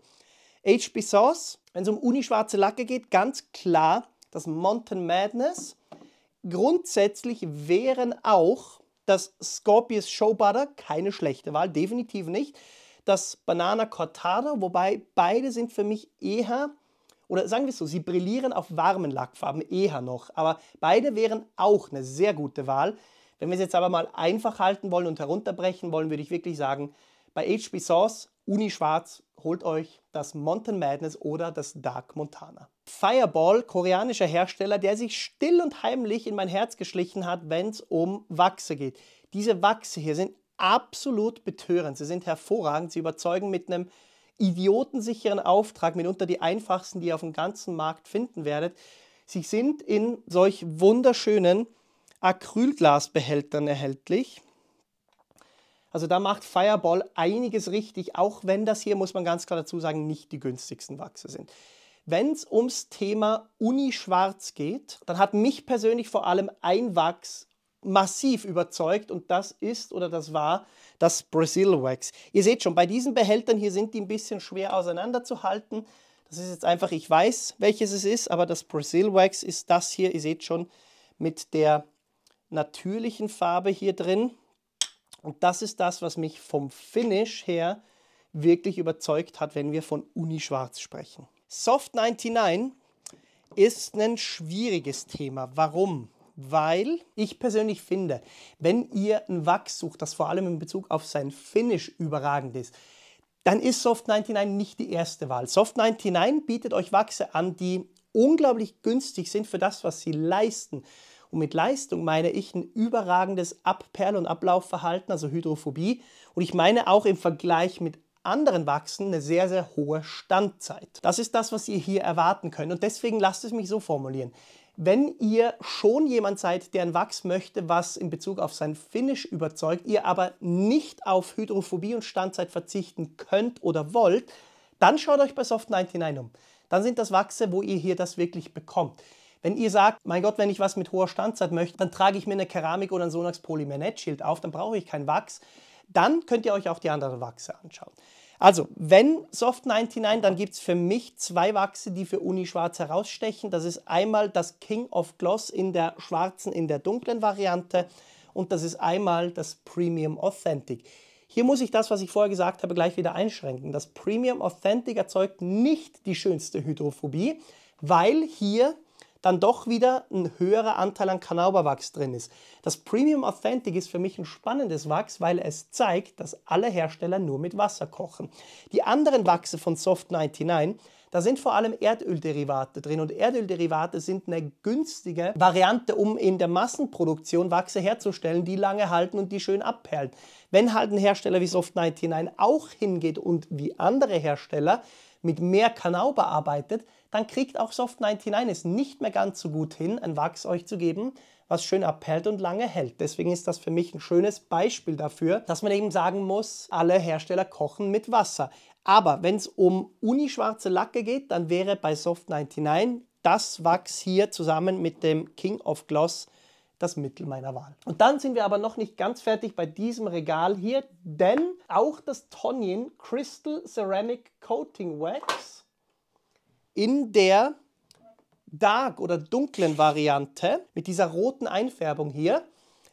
HB Sauce, wenn es um unischwarze Lacke geht, ganz klar das Mountain Madness. Grundsätzlich wären auch das Scorpius Show Butter keine schlechte Wahl, definitiv nicht. Das Banana Cortado, wobei beide sind für mich eher, oder sagen wir es so, sie brillieren auf warmen Lackfarben eher noch. Aber beide wären auch eine sehr gute Wahl. Wenn wir es jetzt aber mal einfach halten wollen und herunterbrechen wollen, würde ich wirklich sagen, bei HB Sauce, Uni Schwarz holt euch das Mountain Madness oder das Dark Montana. Fireball, koreanischer Hersteller, der sich still und heimlich in mein Herz geschlichen hat, wenn es um Wachse geht. Diese Wachse hier sind absolut betörend, sie sind hervorragend, sie überzeugen mit einem idiotensicheren Auftrag, mitunter die einfachsten, die ihr auf dem ganzen Markt finden werdet. Sie sind in solch wunderschönen Acrylglasbehältern erhältlich. Also da macht Fireball einiges richtig, auch wenn das hier, muss man ganz klar dazu sagen, nicht die günstigsten Wachse sind. Wenn es ums Thema Uni-Schwarz geht, dann hat mich persönlich vor allem ein Wachs massiv überzeugt und das ist oder das war das Brazil Wax. Ihr seht schon, bei diesen Behältern hier sind die ein bisschen schwer auseinanderzuhalten. Das ist jetzt einfach, ich weiß, welches es ist, aber das Brazil Wax ist das hier, ihr seht schon, mit der natürlichen Farbe hier drin. Und das ist das, was mich vom Finish her wirklich überzeugt hat, wenn wir von Uni Schwarz sprechen. Soft 99 ist ein schwieriges Thema. Warum? Weil ich persönlich finde, wenn ihr ein Wachs sucht, das vor allem in Bezug auf sein Finish überragend ist, dann ist Soft 99 nicht die erste Wahl. Soft 99 bietet euch Wachse an, die unglaublich günstig sind für das, was sie leisten und mit Leistung meine ich ein überragendes Abperl- und Ablaufverhalten, also Hydrophobie. Und ich meine auch im Vergleich mit anderen wachsen eine sehr, sehr hohe Standzeit. Das ist das, was ihr hier erwarten könnt. Und deswegen lasst es mich so formulieren. Wenn ihr schon jemand seid, der ein Wachs möchte, was in Bezug auf sein Finish überzeugt, ihr aber nicht auf Hydrophobie und Standzeit verzichten könnt oder wollt, dann schaut euch bei Soft99 um. Dann sind das Wachse, wo ihr hier das wirklich bekommt. Wenn ihr sagt, mein Gott, wenn ich was mit hoher Standzeit möchte, dann trage ich mir eine Keramik oder ein Sonax Polymernet-Schild auf, dann brauche ich kein Wachs. Dann könnt ihr euch auch die anderen Wachse anschauen. Also, wenn Soft 99, dann gibt es für mich zwei Wachse, die für Uni Schwarz herausstechen. Das ist einmal das King of Gloss in der schwarzen, in der dunklen Variante und das ist einmal das Premium Authentic. Hier muss ich das, was ich vorher gesagt habe, gleich wieder einschränken. Das Premium Authentic erzeugt nicht die schönste Hydrophobie, weil hier dann doch wieder ein höherer Anteil an Canauba-Wachs drin ist. Das Premium Authentic ist für mich ein spannendes Wachs, weil es zeigt, dass alle Hersteller nur mit Wasser kochen. Die anderen Wachse von Soft 99 da sind vor allem Erdölderivate drin und Erdölderivate sind eine günstige Variante, um in der Massenproduktion Wachse herzustellen, die lange halten und die schön abperlen. Wenn halt ein Hersteller wie Soft99 auch hingeht und wie andere Hersteller mit mehr Kanauber arbeitet, dann kriegt auch Soft99 es nicht mehr ganz so gut hin, ein Wachs euch zu geben, was schön abhält und lange hält. Deswegen ist das für mich ein schönes Beispiel dafür, dass man eben sagen muss, alle Hersteller kochen mit Wasser. Aber wenn es um unischwarze Lacke geht, dann wäre bei Soft99 das Wachs hier zusammen mit dem King of Gloss das Mittel meiner Wahl. Und dann sind wir aber noch nicht ganz fertig bei diesem Regal hier, denn auch das Tonyin Crystal Ceramic Coating Wax in der Dark- oder dunklen Variante mit dieser roten Einfärbung hier.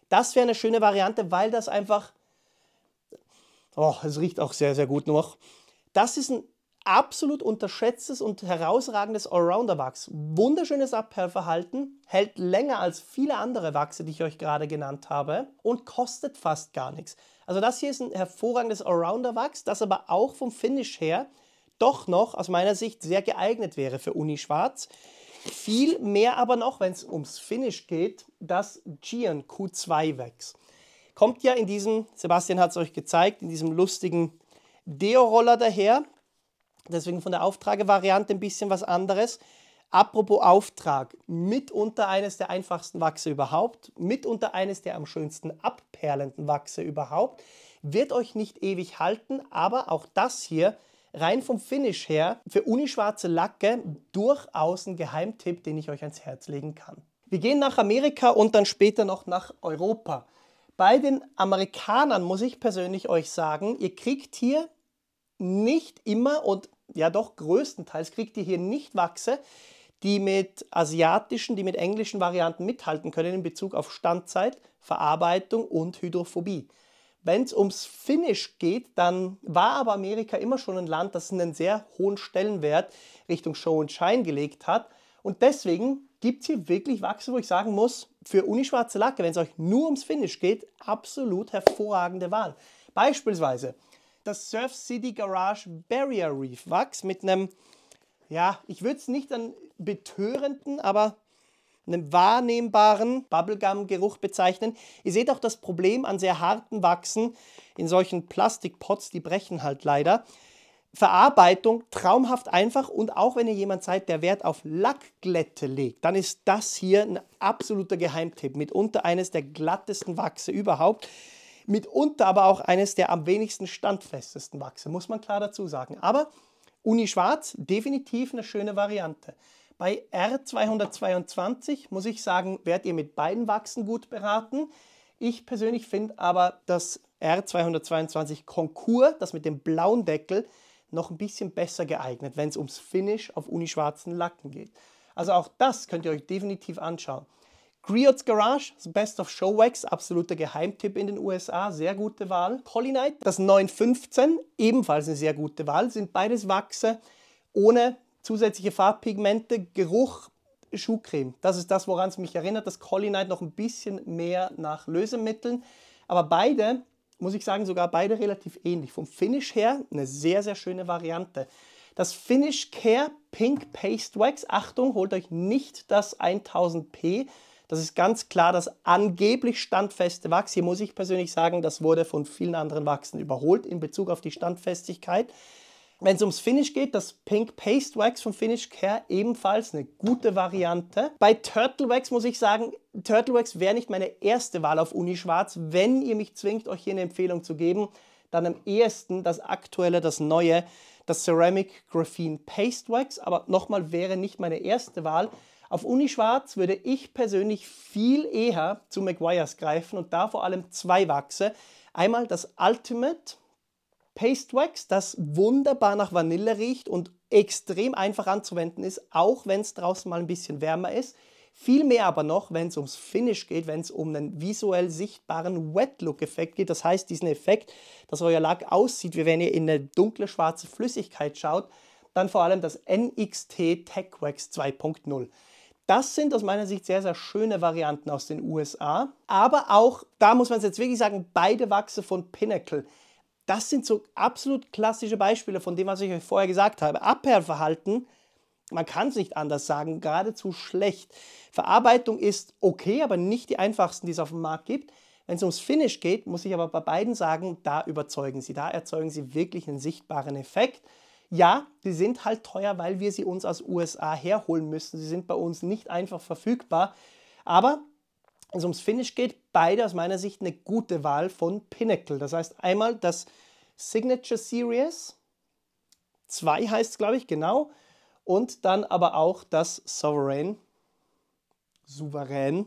Das wäre eine schöne Variante, weil das einfach... Oh, es riecht auch sehr, sehr gut noch. Das ist ein absolut unterschätztes und herausragendes Allrounder-Wachs. Wunderschönes Abperlverhalten, hält länger als viele andere Wachse, die ich euch gerade genannt habe und kostet fast gar nichts. Also das hier ist ein hervorragendes Allrounder-Wachs, das aber auch vom Finish her doch noch aus meiner Sicht sehr geeignet wäre für Uni Schwarz. Viel mehr aber noch, wenn es ums Finish geht, das Gian Q2 Wax. Kommt ja in diesem, Sebastian hat es euch gezeigt, in diesem lustigen Deo-Roller daher. Deswegen von der Auftragevariante ein bisschen was anderes. Apropos Auftrag, mitunter eines der einfachsten Wachse überhaupt, mitunter eines der am schönsten abperlenden Wachse überhaupt, wird euch nicht ewig halten, aber auch das hier rein vom Finish her für unischwarze Lacke durchaus ein Geheimtipp, den ich euch ans Herz legen kann. Wir gehen nach Amerika und dann später noch nach Europa. Bei den Amerikanern muss ich persönlich euch sagen, ihr kriegt hier nicht immer und ja doch größtenteils kriegt ihr hier nicht Wachse, die mit asiatischen, die mit englischen Varianten mithalten können in Bezug auf Standzeit, Verarbeitung und Hydrophobie. Wenn es ums Finish geht, dann war aber Amerika immer schon ein Land, das einen sehr hohen Stellenwert Richtung Show und Shine gelegt hat. Und deswegen gibt es hier wirklich Wachse, wo ich sagen muss, für Unischwarze Lacke, wenn es euch nur ums Finish geht, absolut hervorragende Wahl. Beispielsweise das Surf City Garage Barrier Reef Wachs mit einem, ja, ich würde es nicht an betörenden, aber einem wahrnehmbaren Bubblegum-Geruch bezeichnen. Ihr seht auch das Problem an sehr harten Wachsen in solchen Plastikpots, die brechen halt leider. Verarbeitung traumhaft einfach und auch wenn ihr jemand seid, der Wert auf Lackglätte legt, dann ist das hier ein absoluter Geheimtipp. Mitunter eines der glattesten Wachse überhaupt. Mitunter aber auch eines der am wenigsten standfestesten Wachse, muss man klar dazu sagen. Aber Uni Schwarz, definitiv eine schöne Variante. Bei R222 muss ich sagen, werdet ihr mit beiden Wachsen gut beraten. Ich persönlich finde aber das R222 Concours, das mit dem blauen Deckel, noch ein bisschen besser geeignet, wenn es ums Finish auf unischwarzen Lacken geht. Also auch das könnt ihr euch definitiv anschauen. Griots Garage, das Best of Show Wax, absoluter Geheimtipp in den USA, sehr gute Wahl. Collinite, das 915, ebenfalls eine sehr gute Wahl, sind beides Wachse ohne zusätzliche Farbpigmente, Geruch, Schuhcreme. Das ist das, woran es mich erinnert. Das Collinite noch ein bisschen mehr nach Lösemitteln. Aber beide, muss ich sagen, sogar beide relativ ähnlich. Vom Finish her eine sehr, sehr schöne Variante. Das Finish Care Pink Paste Wax. Achtung, holt euch nicht das 1000p. Das ist ganz klar das angeblich standfeste Wachs. Hier muss ich persönlich sagen, das wurde von vielen anderen Wachsen überholt in Bezug auf die Standfestigkeit. Wenn es ums Finish geht, das Pink Paste Wax von Finish Care ebenfalls eine gute Variante. Bei Turtle Wax muss ich sagen, Turtle Wax wäre nicht meine erste Wahl auf Uni Schwarz. Wenn ihr mich zwingt, euch hier eine Empfehlung zu geben, dann am ehesten das aktuelle, das neue, das Ceramic Graphene Paste Wax. Aber nochmal wäre nicht meine erste Wahl. Auf Unischwarz würde ich persönlich viel eher zu Meguiar's greifen und da vor allem zwei Wachse. Einmal das Ultimate Paste Wax, das wunderbar nach Vanille riecht und extrem einfach anzuwenden ist, auch wenn es draußen mal ein bisschen wärmer ist. Viel mehr aber noch, wenn es ums Finish geht, wenn es um einen visuell sichtbaren Wet-Look-Effekt geht. Das heißt, diesen Effekt, dass euer Lack aussieht, wie wenn ihr in eine dunkle schwarze Flüssigkeit schaut. Dann vor allem das NXT Tech Wax 2.0. Das sind aus meiner Sicht sehr, sehr schöne Varianten aus den USA. Aber auch, da muss man es jetzt wirklich sagen, beide Wachse von Pinnacle das sind so absolut klassische Beispiele von dem, was ich euch vorher gesagt habe. Abhörverhalten, man kann es nicht anders sagen, geradezu schlecht. Verarbeitung ist okay, aber nicht die einfachsten, die es auf dem Markt gibt. Wenn es ums Finish geht, muss ich aber bei beiden sagen, da überzeugen sie, da erzeugen sie wirklich einen sichtbaren Effekt. Ja, die sind halt teuer, weil wir sie uns aus USA herholen müssen. Sie sind bei uns nicht einfach verfügbar. Aber es ums Finish geht, beide aus meiner Sicht eine gute Wahl von Pinnacle. Das heißt einmal das Signature Series, 2 heißt es, glaube ich, genau, und dann aber auch das Sovereign, Souverän,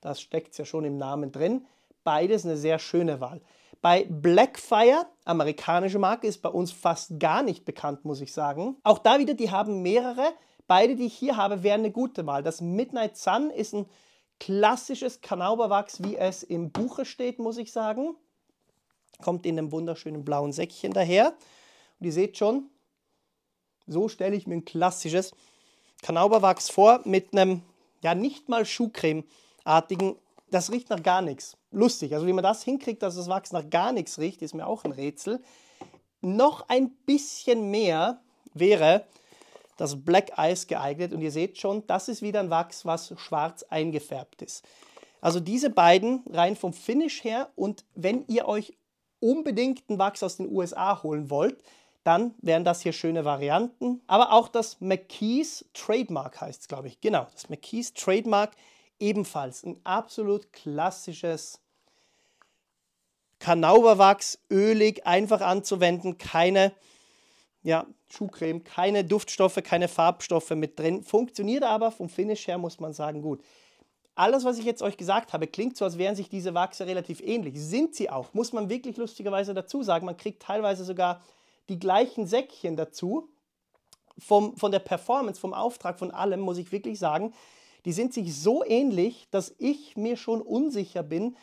das steckt ja schon im Namen drin. Beides eine sehr schöne Wahl. Bei Blackfire, amerikanische Marke, ist bei uns fast gar nicht bekannt, muss ich sagen. Auch da wieder, die haben mehrere. Beide, die ich hier habe, wären eine gute Wahl. Das Midnight Sun ist ein klassisches Kanauberwachs, wie es im Buche steht, muss ich sagen. Kommt in einem wunderschönen blauen Säckchen daher. Und ihr seht schon, so stelle ich mir ein klassisches Kanauberwachs vor mit einem, ja nicht mal Schuhcreme-artigen, das riecht nach gar nichts. Lustig, also wie man das hinkriegt, dass das Wachs nach gar nichts riecht, ist mir auch ein Rätsel. Noch ein bisschen mehr wäre das Black Ice geeignet. Und ihr seht schon, das ist wieder ein Wachs, was schwarz eingefärbt ist. Also diese beiden rein vom Finish her. Und wenn ihr euch unbedingt einen Wachs aus den USA holen wollt, dann wären das hier schöne Varianten. Aber auch das McKees Trademark heißt es, glaube ich. Genau, das McKees Trademark ebenfalls ein absolut klassisches Kanauberwachs, ölig, einfach anzuwenden, keine ja, Schuhcreme, keine Duftstoffe, keine Farbstoffe mit drin. Funktioniert aber vom Finish her, muss man sagen, gut. Alles, was ich jetzt euch gesagt habe, klingt so, als wären sich diese Wachse relativ ähnlich. Sind sie auch, muss man wirklich lustigerweise dazu sagen. Man kriegt teilweise sogar die gleichen Säckchen dazu. Vom, von der Performance, vom Auftrag, von allem, muss ich wirklich sagen, die sind sich so ähnlich, dass ich mir schon unsicher bin,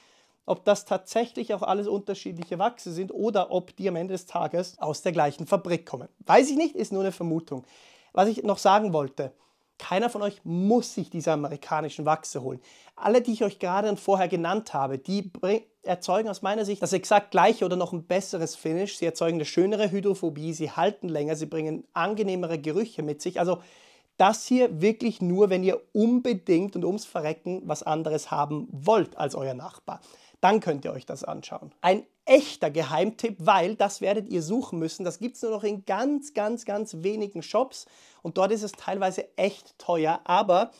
ob das tatsächlich auch alles unterschiedliche Wachse sind oder ob die am Ende des Tages aus der gleichen Fabrik kommen. Weiß ich nicht, ist nur eine Vermutung. Was ich noch sagen wollte, keiner von euch muss sich diese amerikanischen Wachse holen. Alle, die ich euch gerade und vorher genannt habe, die erzeugen aus meiner Sicht das exakt gleiche oder noch ein besseres Finish. Sie erzeugen eine schönere Hydrophobie, sie halten länger, sie bringen angenehmere Gerüche mit sich. Also das hier wirklich nur, wenn ihr unbedingt und ums Verrecken was anderes haben wollt als euer Nachbar dann könnt ihr euch das anschauen. Ein echter Geheimtipp, weil das werdet ihr suchen müssen. Das gibt es nur noch in ganz, ganz, ganz wenigen Shops und dort ist es teilweise echt teuer. Aber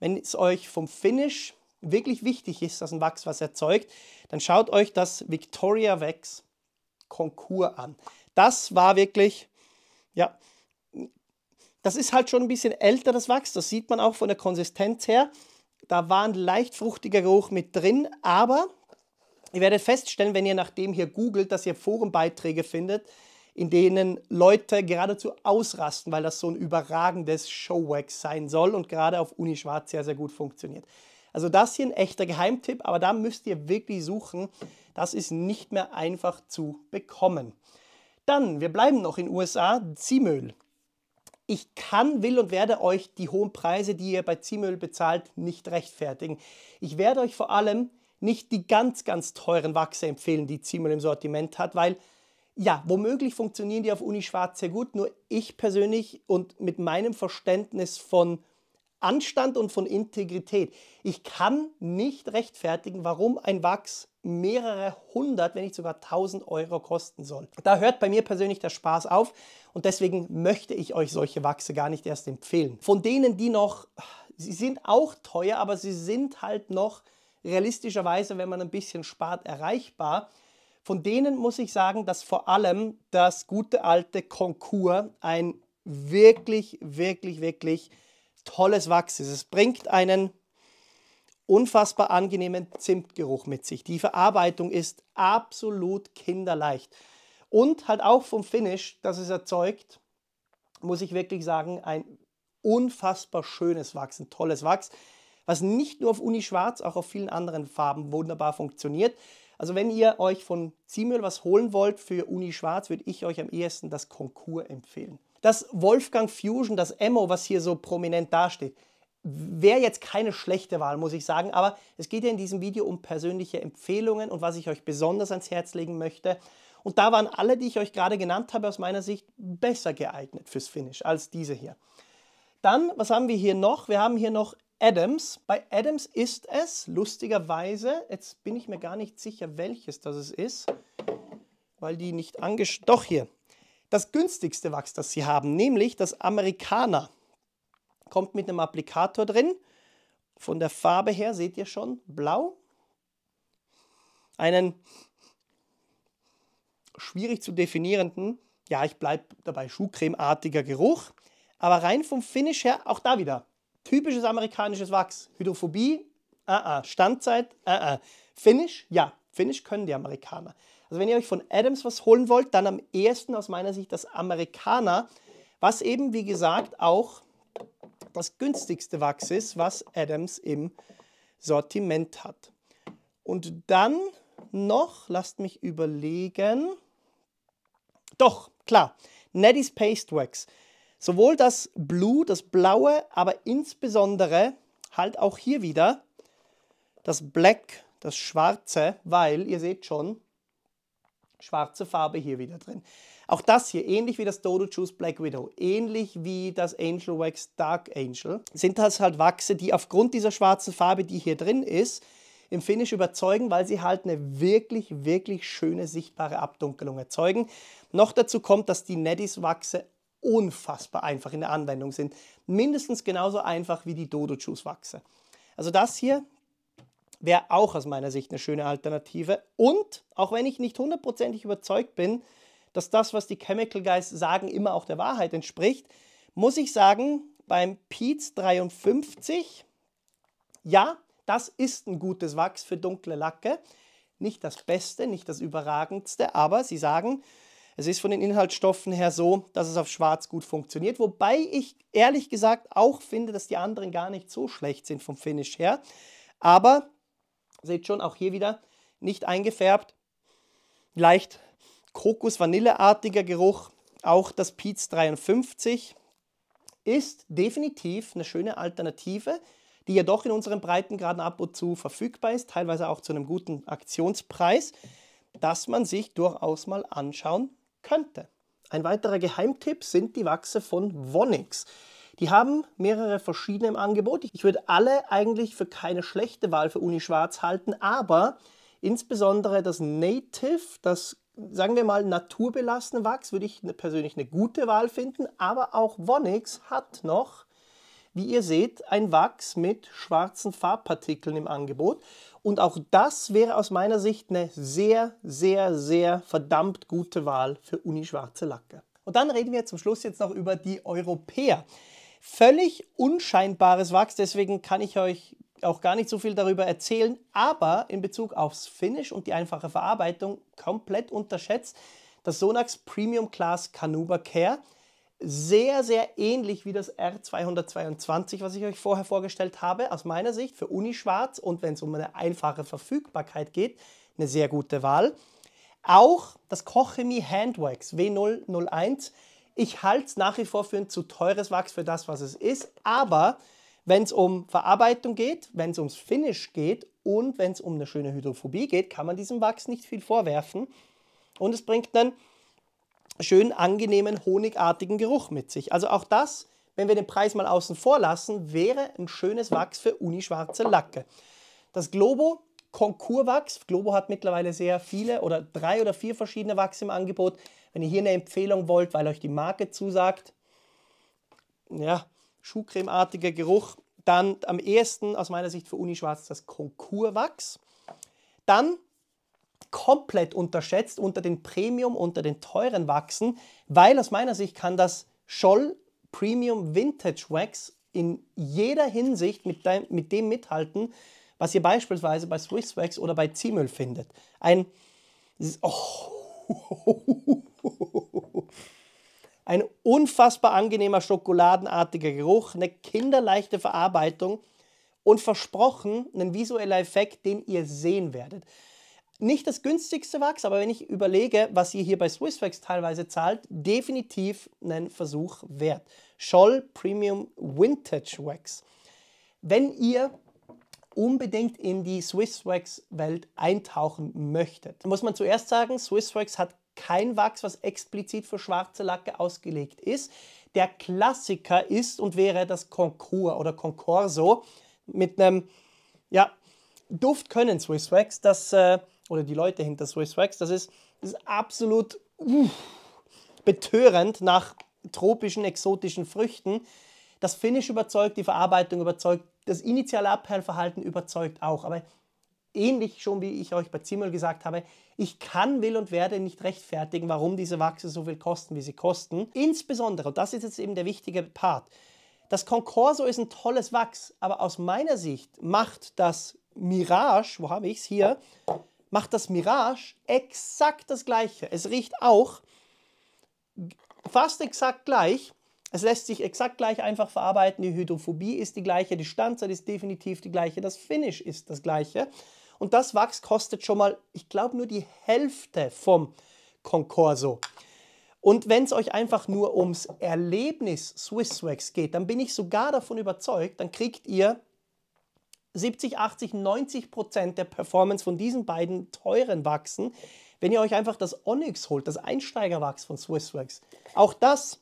wenn es euch vom Finish wirklich wichtig ist, dass ein Wachs was erzeugt, dann schaut euch das Victoria Wax Konkurs an. Das war wirklich, ja, das ist halt schon ein bisschen älter, das Wachs. Das sieht man auch von der Konsistenz her. Da war ein leicht fruchtiger Geruch mit drin, aber Ihr werdet feststellen, wenn ihr nach dem hier googelt, dass ihr Forenbeiträge findet, in denen Leute geradezu ausrasten, weil das so ein überragendes Showwax sein soll und gerade auf Uni Schwarz sehr, sehr gut funktioniert. Also das hier ein echter Geheimtipp, aber da müsst ihr wirklich suchen. Das ist nicht mehr einfach zu bekommen. Dann, wir bleiben noch in USA, Ziemöl. Ich kann, will und werde euch die hohen Preise, die ihr bei Ziemöl bezahlt, nicht rechtfertigen. Ich werde euch vor allem nicht die ganz, ganz teuren Wachse empfehlen, die Zimmer im Sortiment hat, weil ja, womöglich funktionieren die auf Uni Schwarz sehr gut, nur ich persönlich und mit meinem Verständnis von Anstand und von Integrität. Ich kann nicht rechtfertigen, warum ein Wachs mehrere hundert, wenn nicht sogar tausend Euro kosten soll. Da hört bei mir persönlich der Spaß auf und deswegen möchte ich euch solche Wachse gar nicht erst empfehlen. Von denen, die noch, sie sind auch teuer, aber sie sind halt noch realistischerweise, wenn man ein bisschen spart, erreichbar. Von denen muss ich sagen, dass vor allem das gute alte Konkurs ein wirklich, wirklich, wirklich tolles Wachs ist. Es bringt einen unfassbar angenehmen Zimtgeruch mit sich. Die Verarbeitung ist absolut kinderleicht. Und halt auch vom Finish, das es erzeugt, muss ich wirklich sagen, ein unfassbar schönes Wachs, ein tolles Wachs was nicht nur auf Uni Schwarz, auch auf vielen anderen Farben wunderbar funktioniert. Also wenn ihr euch von Ziemöl was holen wollt für Uni Schwarz, würde ich euch am ehesten das Konkurs empfehlen. Das Wolfgang Fusion, das Emo, was hier so prominent dasteht, wäre jetzt keine schlechte Wahl, muss ich sagen, aber es geht ja in diesem Video um persönliche Empfehlungen und was ich euch besonders ans Herz legen möchte. Und da waren alle, die ich euch gerade genannt habe, aus meiner Sicht besser geeignet fürs Finish als diese hier. Dann, was haben wir hier noch? Wir haben hier noch Adams. Bei Adams ist es lustigerweise, jetzt bin ich mir gar nicht sicher, welches das ist, weil die nicht angesch... Doch hier. Das günstigste Wachs, das sie haben, nämlich das Amerikaner. Kommt mit einem Applikator drin. Von der Farbe her seht ihr schon blau. Einen schwierig zu definierenden, ja, ich bleibe dabei, Schuhcremeartiger Geruch. Aber rein vom Finish her, auch da wieder, Typisches amerikanisches Wachs. Hydrophobie, uh -uh. Standzeit, uh Finnisch, ja, Finish können die Amerikaner. Also wenn ihr euch von Adams was holen wollt, dann am ehesten aus meiner Sicht das Amerikaner, was eben, wie gesagt, auch das günstigste Wachs ist, was Adams im Sortiment hat. Und dann noch, lasst mich überlegen, doch, klar, Neddy's Paste Wax. Sowohl das Blue, das Blaue, aber insbesondere halt auch hier wieder das Black, das Schwarze, weil ihr seht schon, schwarze Farbe hier wieder drin. Auch das hier, ähnlich wie das Dodo Juice Black Widow, ähnlich wie das Angel Wax Dark Angel, sind das halt Wachse, die aufgrund dieser schwarzen Farbe, die hier drin ist, im Finish überzeugen, weil sie halt eine wirklich, wirklich schöne sichtbare Abdunkelung erzeugen. Noch dazu kommt, dass die Neddys Wachse unfassbar einfach in der Anwendung sind. Mindestens genauso einfach wie die Dodo-Juice-Wachse. Also das hier wäre auch aus meiner Sicht eine schöne Alternative. Und auch wenn ich nicht hundertprozentig überzeugt bin, dass das, was die Chemical Guys sagen, immer auch der Wahrheit entspricht, muss ich sagen, beim Pietz 53, ja, das ist ein gutes Wachs für dunkle Lacke. Nicht das Beste, nicht das Überragendste, aber sie sagen, es ist von den Inhaltsstoffen her so, dass es auf Schwarz gut funktioniert, wobei ich ehrlich gesagt auch finde, dass die anderen gar nicht so schlecht sind vom Finish her. Aber seht schon, auch hier wieder nicht eingefärbt, leicht Kokos-Vanilleartiger Geruch. Auch das Peats 53 ist definitiv eine schöne Alternative, die ja doch in unseren Breitengraden ab und zu verfügbar ist, teilweise auch zu einem guten Aktionspreis, dass man sich durchaus mal anschauen könnte. Ein weiterer Geheimtipp sind die Wachse von Vonix. Die haben mehrere verschiedene im Angebot. Ich würde alle eigentlich für keine schlechte Wahl für Unischwarz halten, aber insbesondere das Native, das sagen wir mal naturbelassene Wachs, würde ich ne, persönlich eine gute Wahl finden, aber auch Vonix hat noch, wie ihr seht, ein Wachs mit schwarzen Farbpartikeln im Angebot. Und auch das wäre aus meiner Sicht eine sehr, sehr, sehr verdammt gute Wahl für Unischwarze Lacke. Und dann reden wir zum Schluss jetzt noch über die Europäer. Völlig unscheinbares Wachs, deswegen kann ich euch auch gar nicht so viel darüber erzählen, aber in Bezug aufs Finish und die einfache Verarbeitung komplett unterschätzt. Das Sonax Premium Class Canuba Care – sehr, sehr ähnlich wie das R222, was ich euch vorher vorgestellt habe, aus meiner Sicht für Unischwarz und wenn es um eine einfache Verfügbarkeit geht, eine sehr gute Wahl. Auch das Kochemie Handwax W001. Ich halte es nach wie vor für ein zu teures Wachs für das, was es ist, aber wenn es um Verarbeitung geht, wenn es ums Finish geht und wenn es um eine schöne Hydrophobie geht, kann man diesem Wachs nicht viel vorwerfen. Und es bringt einen schön angenehmen, honigartigen Geruch mit sich. Also auch das, wenn wir den Preis mal außen vor lassen, wäre ein schönes Wachs für unischwarze Lacke. Das Globo Konkurwachs, Globo hat mittlerweile sehr viele oder drei oder vier verschiedene Wachs im Angebot. Wenn ihr hier eine Empfehlung wollt, weil euch die Marke zusagt, ja, Schuhcremeartiger Geruch, dann am ehesten aus meiner Sicht für Unischwarz das Konkurwachs. Dann komplett unterschätzt, unter den Premium, unter den teuren wachsen, weil aus meiner Sicht kann das Scholl Premium Vintage Wax in jeder Hinsicht mit dem, mit dem mithalten, was ihr beispielsweise bei Swiss Wax oder bei Ziemöl findet. Ein, oh, ein unfassbar angenehmer schokoladenartiger Geruch, eine kinderleichte Verarbeitung und versprochen einen visueller Effekt, den ihr sehen werdet nicht das günstigste Wachs, aber wenn ich überlege, was ihr hier bei Swissfax teilweise zahlt, definitiv einen Versuch wert. Scholl Premium Vintage Wax. Wenn ihr unbedingt in die Swisswax-Welt eintauchen möchtet, muss man zuerst sagen, Swisswax hat kein Wachs, was explizit für schwarze Lacke ausgelegt ist. Der Klassiker ist und wäre das Concours oder Concorso mit einem ja, Duft können Swisswax, das äh, oder die Leute hinter Swiss Wax, das ist, ist absolut uh, betörend nach tropischen, exotischen Früchten. Das Finish überzeugt, die Verarbeitung überzeugt, das initiale Abperlenverhalten überzeugt auch. Aber ähnlich schon wie ich euch bei Zimmel gesagt habe, ich kann, will und werde nicht rechtfertigen, warum diese Wachse so viel kosten, wie sie kosten. Insbesondere, und das ist jetzt eben der wichtige Part, das Concorso ist ein tolles Wachs, aber aus meiner Sicht macht das Mirage, wo habe ich es hier, macht das Mirage exakt das gleiche. Es riecht auch fast exakt gleich. Es lässt sich exakt gleich einfach verarbeiten. Die Hydrophobie ist die gleiche, die Standzeit ist definitiv die gleiche, das Finish ist das gleiche. Und das Wachs kostet schon mal, ich glaube, nur die Hälfte vom Concorso. Und wenn es euch einfach nur ums Erlebnis Swiss Wax geht, dann bin ich sogar davon überzeugt, dann kriegt ihr 70, 80, 90 Prozent der Performance von diesen beiden teuren wachsen, wenn ihr euch einfach das Onyx holt, das Einsteigerwachs von Swissworks. Auch das,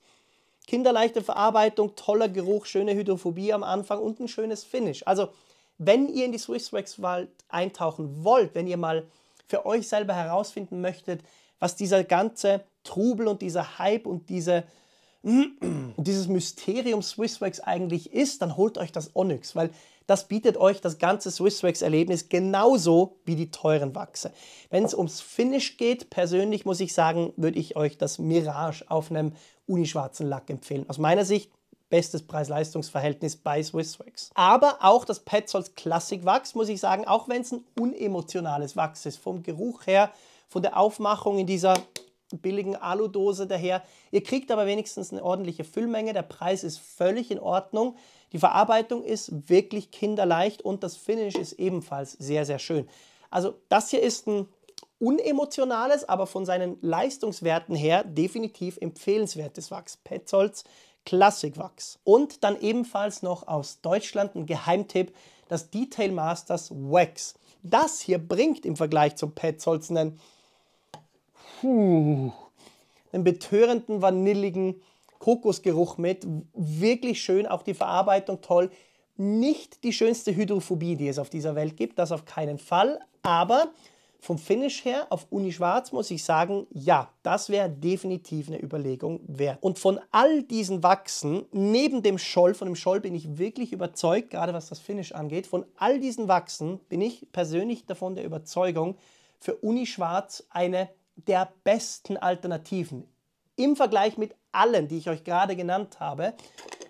kinderleichte Verarbeitung, toller Geruch, schöne Hydrophobie am Anfang und ein schönes Finish. Also, wenn ihr in die Swissworks-Welt eintauchen wollt, wenn ihr mal für euch selber herausfinden möchtet, was dieser ganze Trubel und dieser Hype und diese dieses Mysterium Swisswax eigentlich ist, dann holt euch das Onyx, weil das bietet euch das ganze Swisswax-Erlebnis genauso wie die teuren Wachse. Wenn es ums Finish geht, persönlich muss ich sagen, würde ich euch das Mirage auf einem unischwarzen Lack empfehlen. Aus meiner Sicht bestes Preis-Leistungs-Verhältnis bei Swisswax. Aber auch das Petzolds Classic Wachs, muss ich sagen, auch wenn es ein unemotionales Wachs ist, vom Geruch her, von der Aufmachung in dieser billigen Aludose daher. Ihr kriegt aber wenigstens eine ordentliche Füllmenge. Der Preis ist völlig in Ordnung. Die Verarbeitung ist wirklich kinderleicht und das Finish ist ebenfalls sehr, sehr schön. Also das hier ist ein unemotionales, aber von seinen Leistungswerten her definitiv empfehlenswertes Wachs. Petzolds Klassikwax Und dann ebenfalls noch aus Deutschland ein Geheimtipp, das Detail Masters Wax. Das hier bringt im Vergleich zum Petzolds einen puh, einen betörenden, vanilligen Kokosgeruch mit. Wirklich schön, auch die Verarbeitung toll. Nicht die schönste Hydrophobie, die es auf dieser Welt gibt, das auf keinen Fall. Aber vom Finish her auf Uni Schwarz muss ich sagen, ja, das wäre definitiv eine Überlegung wert. Und von all diesen Wachsen, neben dem Scholl, von dem Scholl bin ich wirklich überzeugt, gerade was das Finish angeht, von all diesen Wachsen bin ich persönlich davon der Überzeugung, für Uni Schwarz eine der besten Alternativen im Vergleich mit allen, die ich euch gerade genannt habe,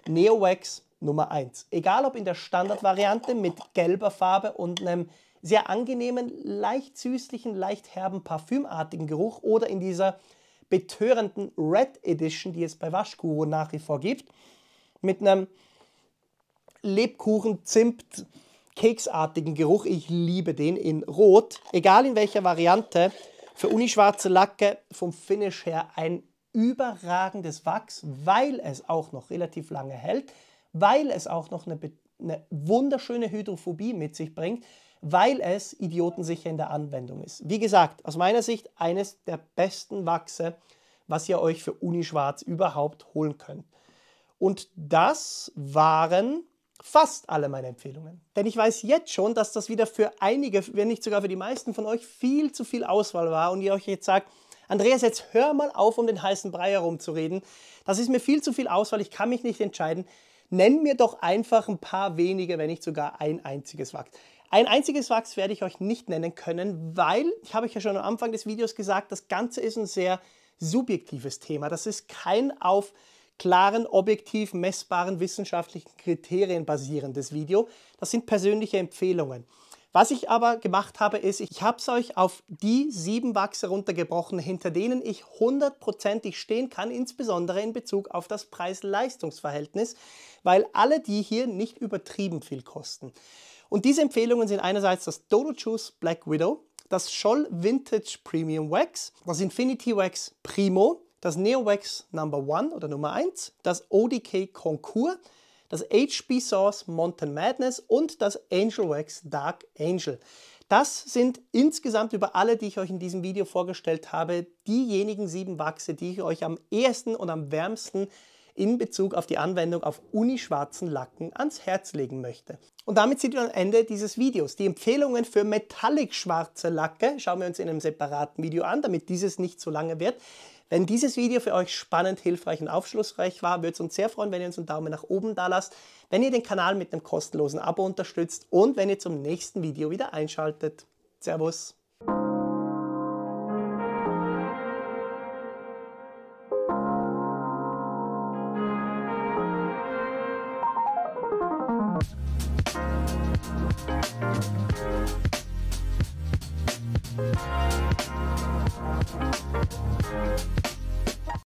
Neowax Nummer 1. Egal ob in der Standardvariante mit gelber Farbe und einem sehr angenehmen, leicht süßlichen, leicht herben, parfümartigen Geruch oder in dieser betörenden Red Edition, die es bei Waschguru nach wie vor gibt, mit einem Lebkuchen, Zimt, keksartigen Geruch. Ich liebe den in Rot, egal in welcher Variante. Für Unischwarze Lacke vom Finish her ein überragendes Wachs, weil es auch noch relativ lange hält, weil es auch noch eine, eine wunderschöne Hydrophobie mit sich bringt, weil es idiotensicher in der Anwendung ist. Wie gesagt, aus meiner Sicht eines der besten Wachse, was ihr euch für Unischwarz überhaupt holen könnt. Und das waren fast alle meine Empfehlungen. Denn ich weiß jetzt schon, dass das wieder für einige, wenn nicht sogar für die meisten von euch, viel zu viel Auswahl war und ihr euch jetzt sagt, Andreas, jetzt hör mal auf, um den heißen Brei herumzureden. Das ist mir viel zu viel Auswahl, ich kann mich nicht entscheiden. Nenn mir doch einfach ein paar wenige, wenn nicht sogar ein einziges Wachs. Ein einziges Wachs werde ich euch nicht nennen können, weil, ich habe euch ja schon am Anfang des Videos gesagt, das Ganze ist ein sehr subjektives Thema. Das ist kein auf klaren, objektiv messbaren wissenschaftlichen Kriterien basierendes Video. Das sind persönliche Empfehlungen. Was ich aber gemacht habe, ist, ich habe es euch auf die sieben Wachse runtergebrochen, hinter denen ich hundertprozentig stehen kann, insbesondere in Bezug auf das Preis-Leistungs-Verhältnis, weil alle die hier nicht übertrieben viel kosten. Und diese Empfehlungen sind einerseits das Dodo Juice Black Widow, das Scholl Vintage Premium Wax, das Infinity Wax Primo, das Neowax Number One oder Nummer 1, das ODK Concours, das HB Source Mountain Madness und das Angel Wax Dark Angel. Das sind insgesamt über alle, die ich euch in diesem Video vorgestellt habe, diejenigen sieben Wachse, die ich euch am ehesten und am wärmsten in Bezug auf die Anwendung auf unischwarzen Lacken ans Herz legen möchte. Und damit sind wir am Ende dieses Videos. Die Empfehlungen für metallic schwarze Lacke schauen wir uns in einem separaten Video an, damit dieses nicht zu lange wird. Wenn dieses Video für euch spannend, hilfreich und aufschlussreich war, würde es uns sehr freuen, wenn ihr uns einen Daumen nach oben da lasst, wenn ihr den Kanal mit einem kostenlosen Abo unterstützt und wenn ihr zum nächsten Video wieder einschaltet. Servus!